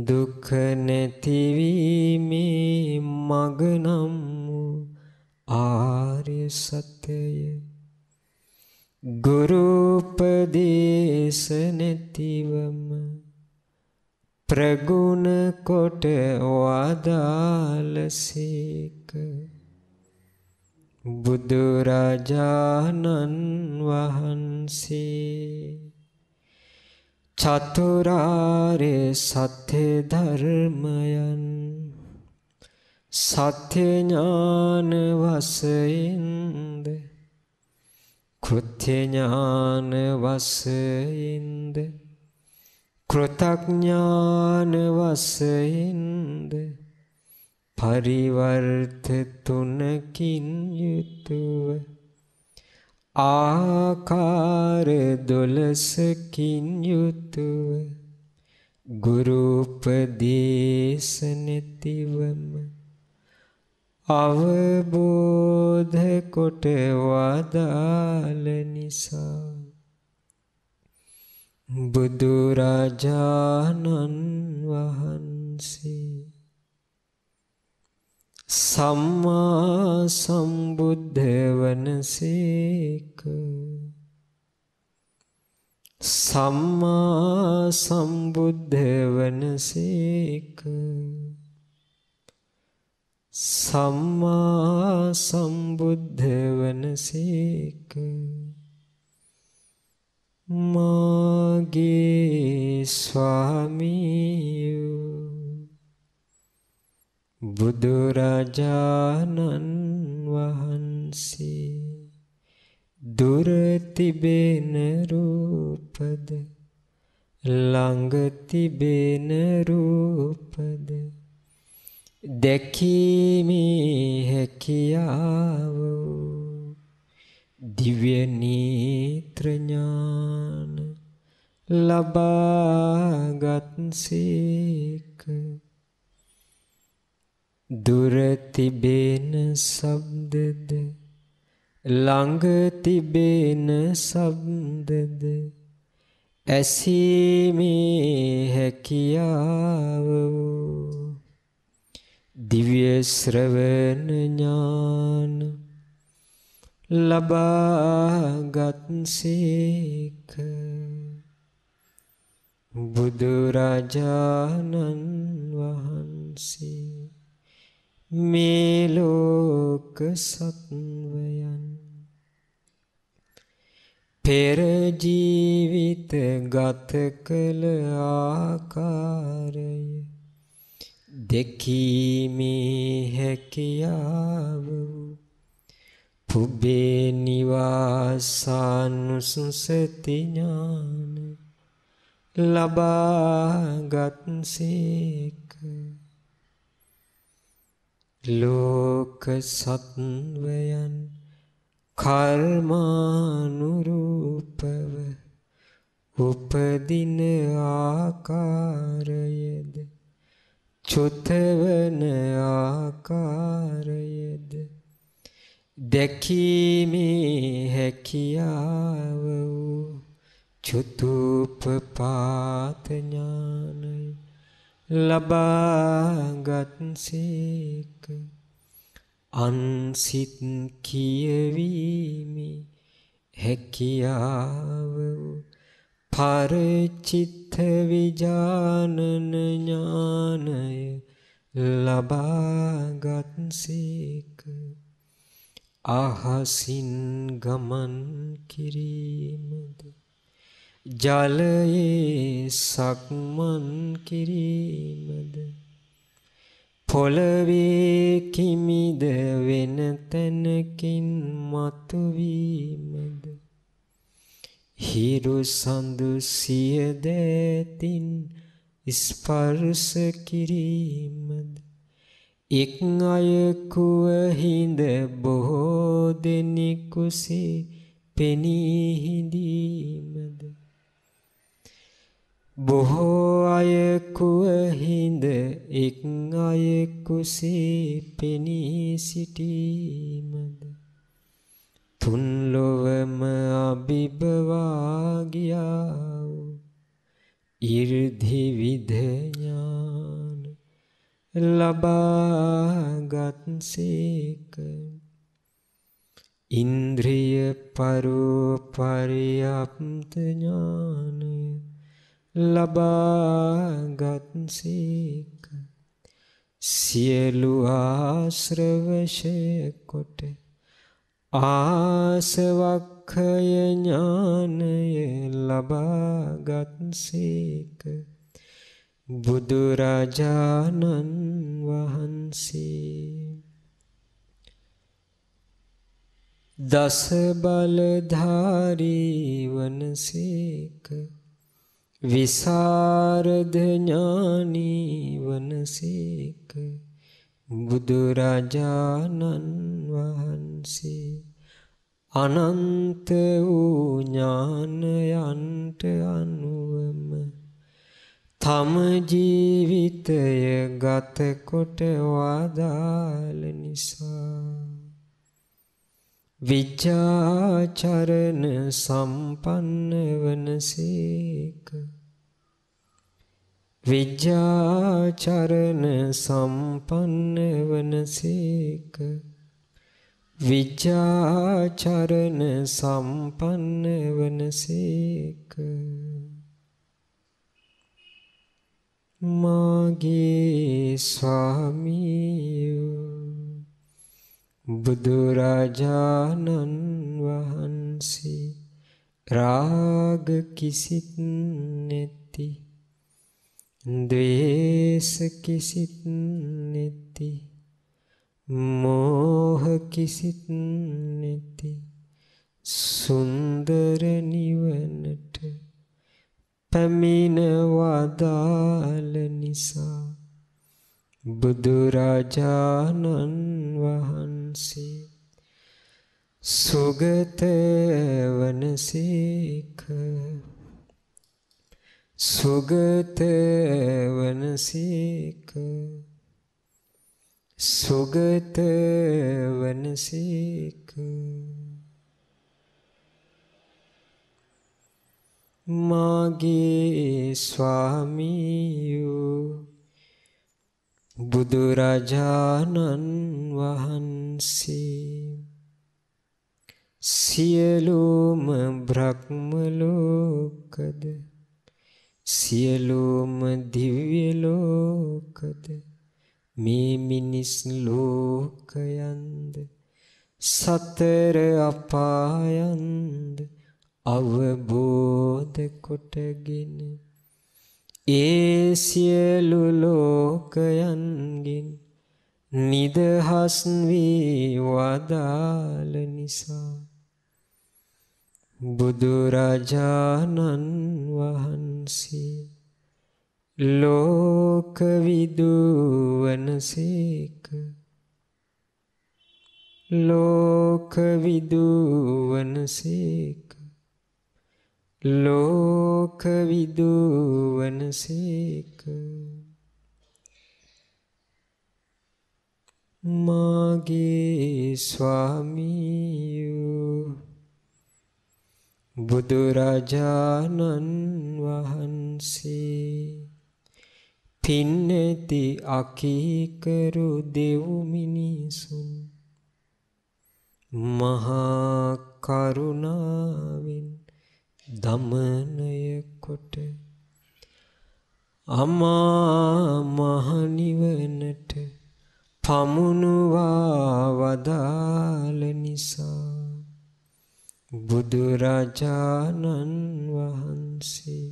දුක නැතිවීමේ මගනම් ආර්ය සත්‍යය ගුරුපදේශ නැතිවම ප්‍රගුණ කොට වදාළසේක බුදුරජාණන් වහන්සේ චතුරාර්ය සත්‍ය ධර්මයන් සත්‍ය ඥාන වශයෙන්ද කෘත්‍ය ඥාන වශයෙන්ද කෘතඥාන වශයෙන්ද පරිවර්ථ තුනකින් යුතුව ආකාර දොළසකින් යුතුව ගුරුපදේශ නැතිවම අවබෝධ කොට වදාළ නිසා බුදු රජාණන් වහන්සේ සම්මා සම්බුද්ධ වනසේක සම්මා සම්බුද්ධ වනසේක සම්මා සම්බුද්ධ වනසේක මාගේ ස්වාමීයෝ බුදුරජාණන් වහන්සේ දුර තිබෙන රූපද ළඟ තිබෙන රූපද දැකීමේ හැකියාව දිව්‍ය නේත්‍ර ඥාන ලබාගත්සේක දුර තිබෙන ශබ්දද ළඟ තිබෙන ශබ්දද ඇසීමේ හැකියාව දිව්‍ය ශ්‍රවණ ඥාන ලබාගත්සේක බුදු රජාණන් වහන්සේ මේ ලෝක සත්වයන් පෙර ජීවිත ගත කළ ආකාරය දෙකීමේ හැකියාව පුබේ නිවාසානුසුසති ඥාන ලබාගත් සේක ලෝක සත්වයන් කර්මානුරූපව උපදින ආකාරයද චුතවන ආකාරයද දැකීමේ හැකියාව වූ චුතුපපාත ඥානයි ලබාගත් සේක අන්සිත් කියවීමි හැකියාව පරචිත්ත විජානන ඥානය ලබාගත් සේක අහසින් ගමන් කිරීමද ජලයේ සක්මන් කිරීමද පොළවේ කිමිද වෙන තැනකින් මතුවීමද හිරු සඳු සිය දෑතින් ස්පර්ශ කිරීමද එක් අයකුව හිඳ බොහෝ දෙනෙකුසේ පෙනී හිඳීමද බොහෝ අය කුවහිඳ එක් අය කුසේ පෙනී සිටීමද තුන් ලොවම අබිබවා ගියා 이르දි විදඥාන ලබාගත්සේක ඉන්ද්‍රිය පරෝපරියප්ත ඥානය ලබාගත් සීක සියලු ආශ්‍රවශය කොට ආසවක්ඛය ඥානය ලබාගත් සීක බුදුරජාණන් වහන්සේ දස බලධාරී වනසේක විසරද ඥානි වනසේක බුදු රජාණන් වහන්සේ අනන්ත වූ ඥානයන්ට අනුවම තම ජීවිතය ගත කොට වදාළ නිසා විචාචරණ සම්පන්න වනසේක විචාචරණ සම්පන්න වනසේක විචාචරණ සම්පන්න වනසේක මාගේ ස්වාමීයෝ බුදුරජාණන් වහන්සේ රාග කිසිත් නැති ද්වේෂ කිසිත් නැති මෝහ කිසිත් නැති සුන්දර නිවනට පැමිණ වදාළ නිසා බුදුරජාණන් වහන්සේ සුගත වනසේක සුගත වනසේක සුගත වනසේක මාගේ ස්වාමියෝ බුදුරජාණන් වහන්සේ සියලුම බ්‍රහ්ම ලෝකද සියලුම දිව්‍ය ලෝකද මේ මිනිස් ලෝකයන්ද සතර අපායන්ද අවබෝධ කොටගෙන ඒ සියලු ලෝකයන්ගෙන් නිදහස් වී වදාළ නිසා බුදුරජාණන් වහන්සේ ලෝක විදුවනසේක ලෝක විදුවනසේක ලෝක විදුවනසේක මාගේ ස්වාමියෝ බුදුරජාණන් වහන්සේ පින්නති අකීකරු දෙව් මිනිසුන් මහා කරුණාවෙන් දමනය කොට අමා මහ නිවනට පමුණුවා වදාළ නිසා බුදු රජාණන් වහන්සේ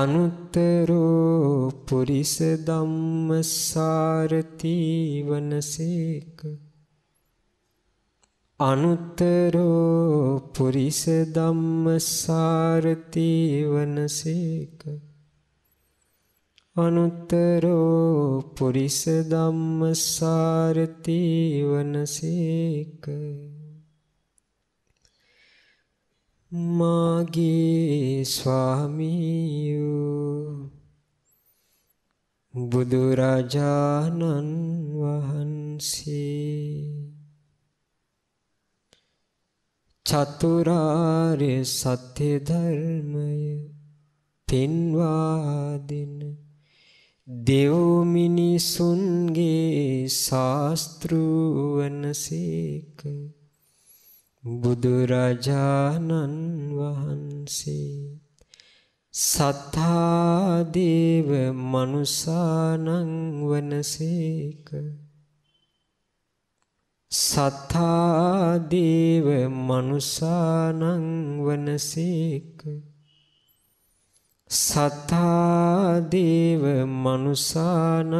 අනුත්තරෝ පුරිස ධම්මසාරති වනසේක අනුත්තරෝ පුරිස ධම්මසාරති වනසේක අනුත්තරෝ පුරිස ධම්මසාරති වනසේක මාගේ ස්වාමියෝ බුදුරජාණන් වහන්සේ චතුරාර්ය සත්‍ය ධර්මය පෙන්වා දෙන දෙව් මිනිසුන්ගේ ශාස්ත්‍රූවනසේක බුදුරජාණන් වහන්සේ සත්තා දේව මනුසානං වනසේක සත්තා දේව මනුසානං වනසේක සත්තා දේව මනුසානං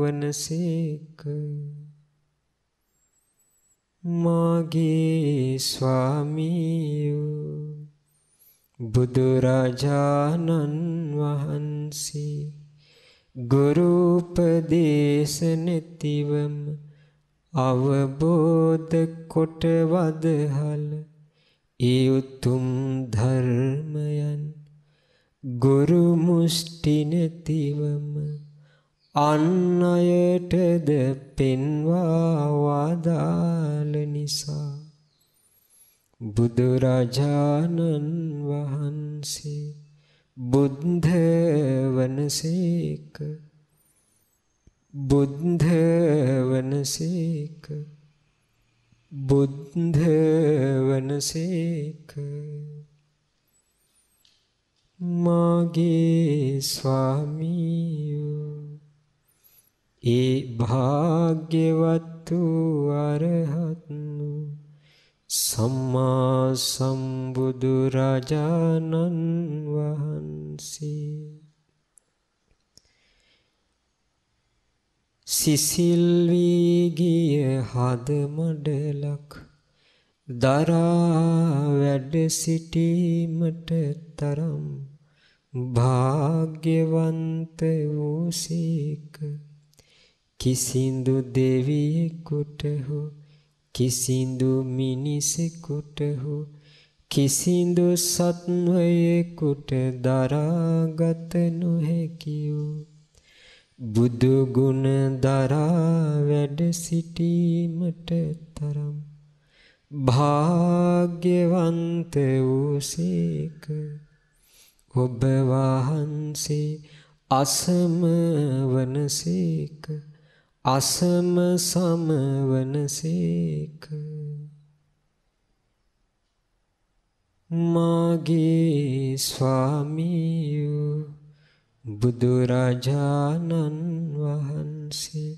වනසේක මාගේ ස්වාමියෝ බුදු රජාණන් වහන්සේ ගුරු උපදේශනෙතිවම අවබෝධ කොට වදහල් ඒ උතුම් ධර්මයන් ගුරු මුෂ්ටි නැතිවම අන් අයටද පෙන්වා වදාළ නිසා බුදුරජාණන් වහන්සේ බුද්ධ වනසේක බුද්ධ වනසේක බුද්ධ වනසේක මාගේ ස්වාමියෝ ඒ භාග්‍යවත්තු අරහත්නු සම්මා සම්බුදු රජාණන් වහන්සේ සිසිල් වී ගිය හදමඩලක් දරා වැඩ සිටීමට තරම් භාග්‍යවන්ත වූ සීක කිසිඳු දෙවියෙකුට හෝ කිසිඳු මිනිසෙකුට හෝ කිසිඳු සත්වයෙකුට දරාගත නොහැකි වූ බුදු ගුණ දරා වැඩ සිටීමට තරම් භාග්‍යවන්ත වූසේක ඔබ වහන්සේ අසම වනසේක අසම සම වනසේක මාගේ ස්වාමියෝ බුදුරජාණන් වහන්සේ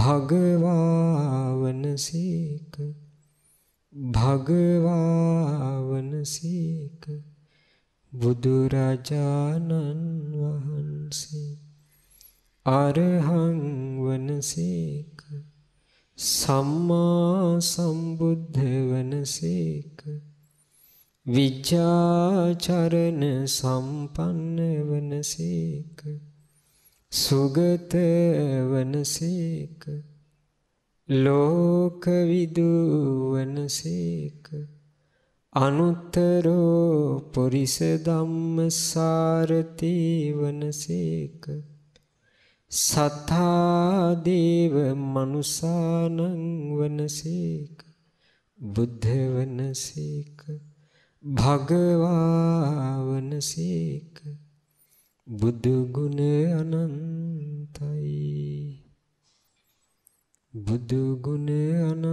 භගවාවනසේක භගවාවනසේක බුදුරජාණන් වහන්සේ අරහං වනසේක සම්මා සම්බුද්ධ වනසේක විචාචරණ සම්පන්න වනසේක සුගත වනසේක ලෝක විදු වනසේක අනුත්තරෝ පුරිස ධම්ම සාරති වනසේක සතා දේව මනුසානං වනසේක බුද්ධ වනසේක භගවාවන සේක බුදුගුණ අනන්තයි බුදුගුණ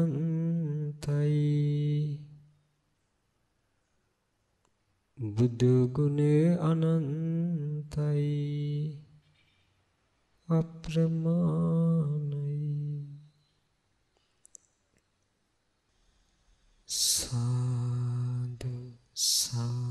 අනන්තයි බුදුගුණ අනන්තයි අප්‍රමාණයි සා Oh.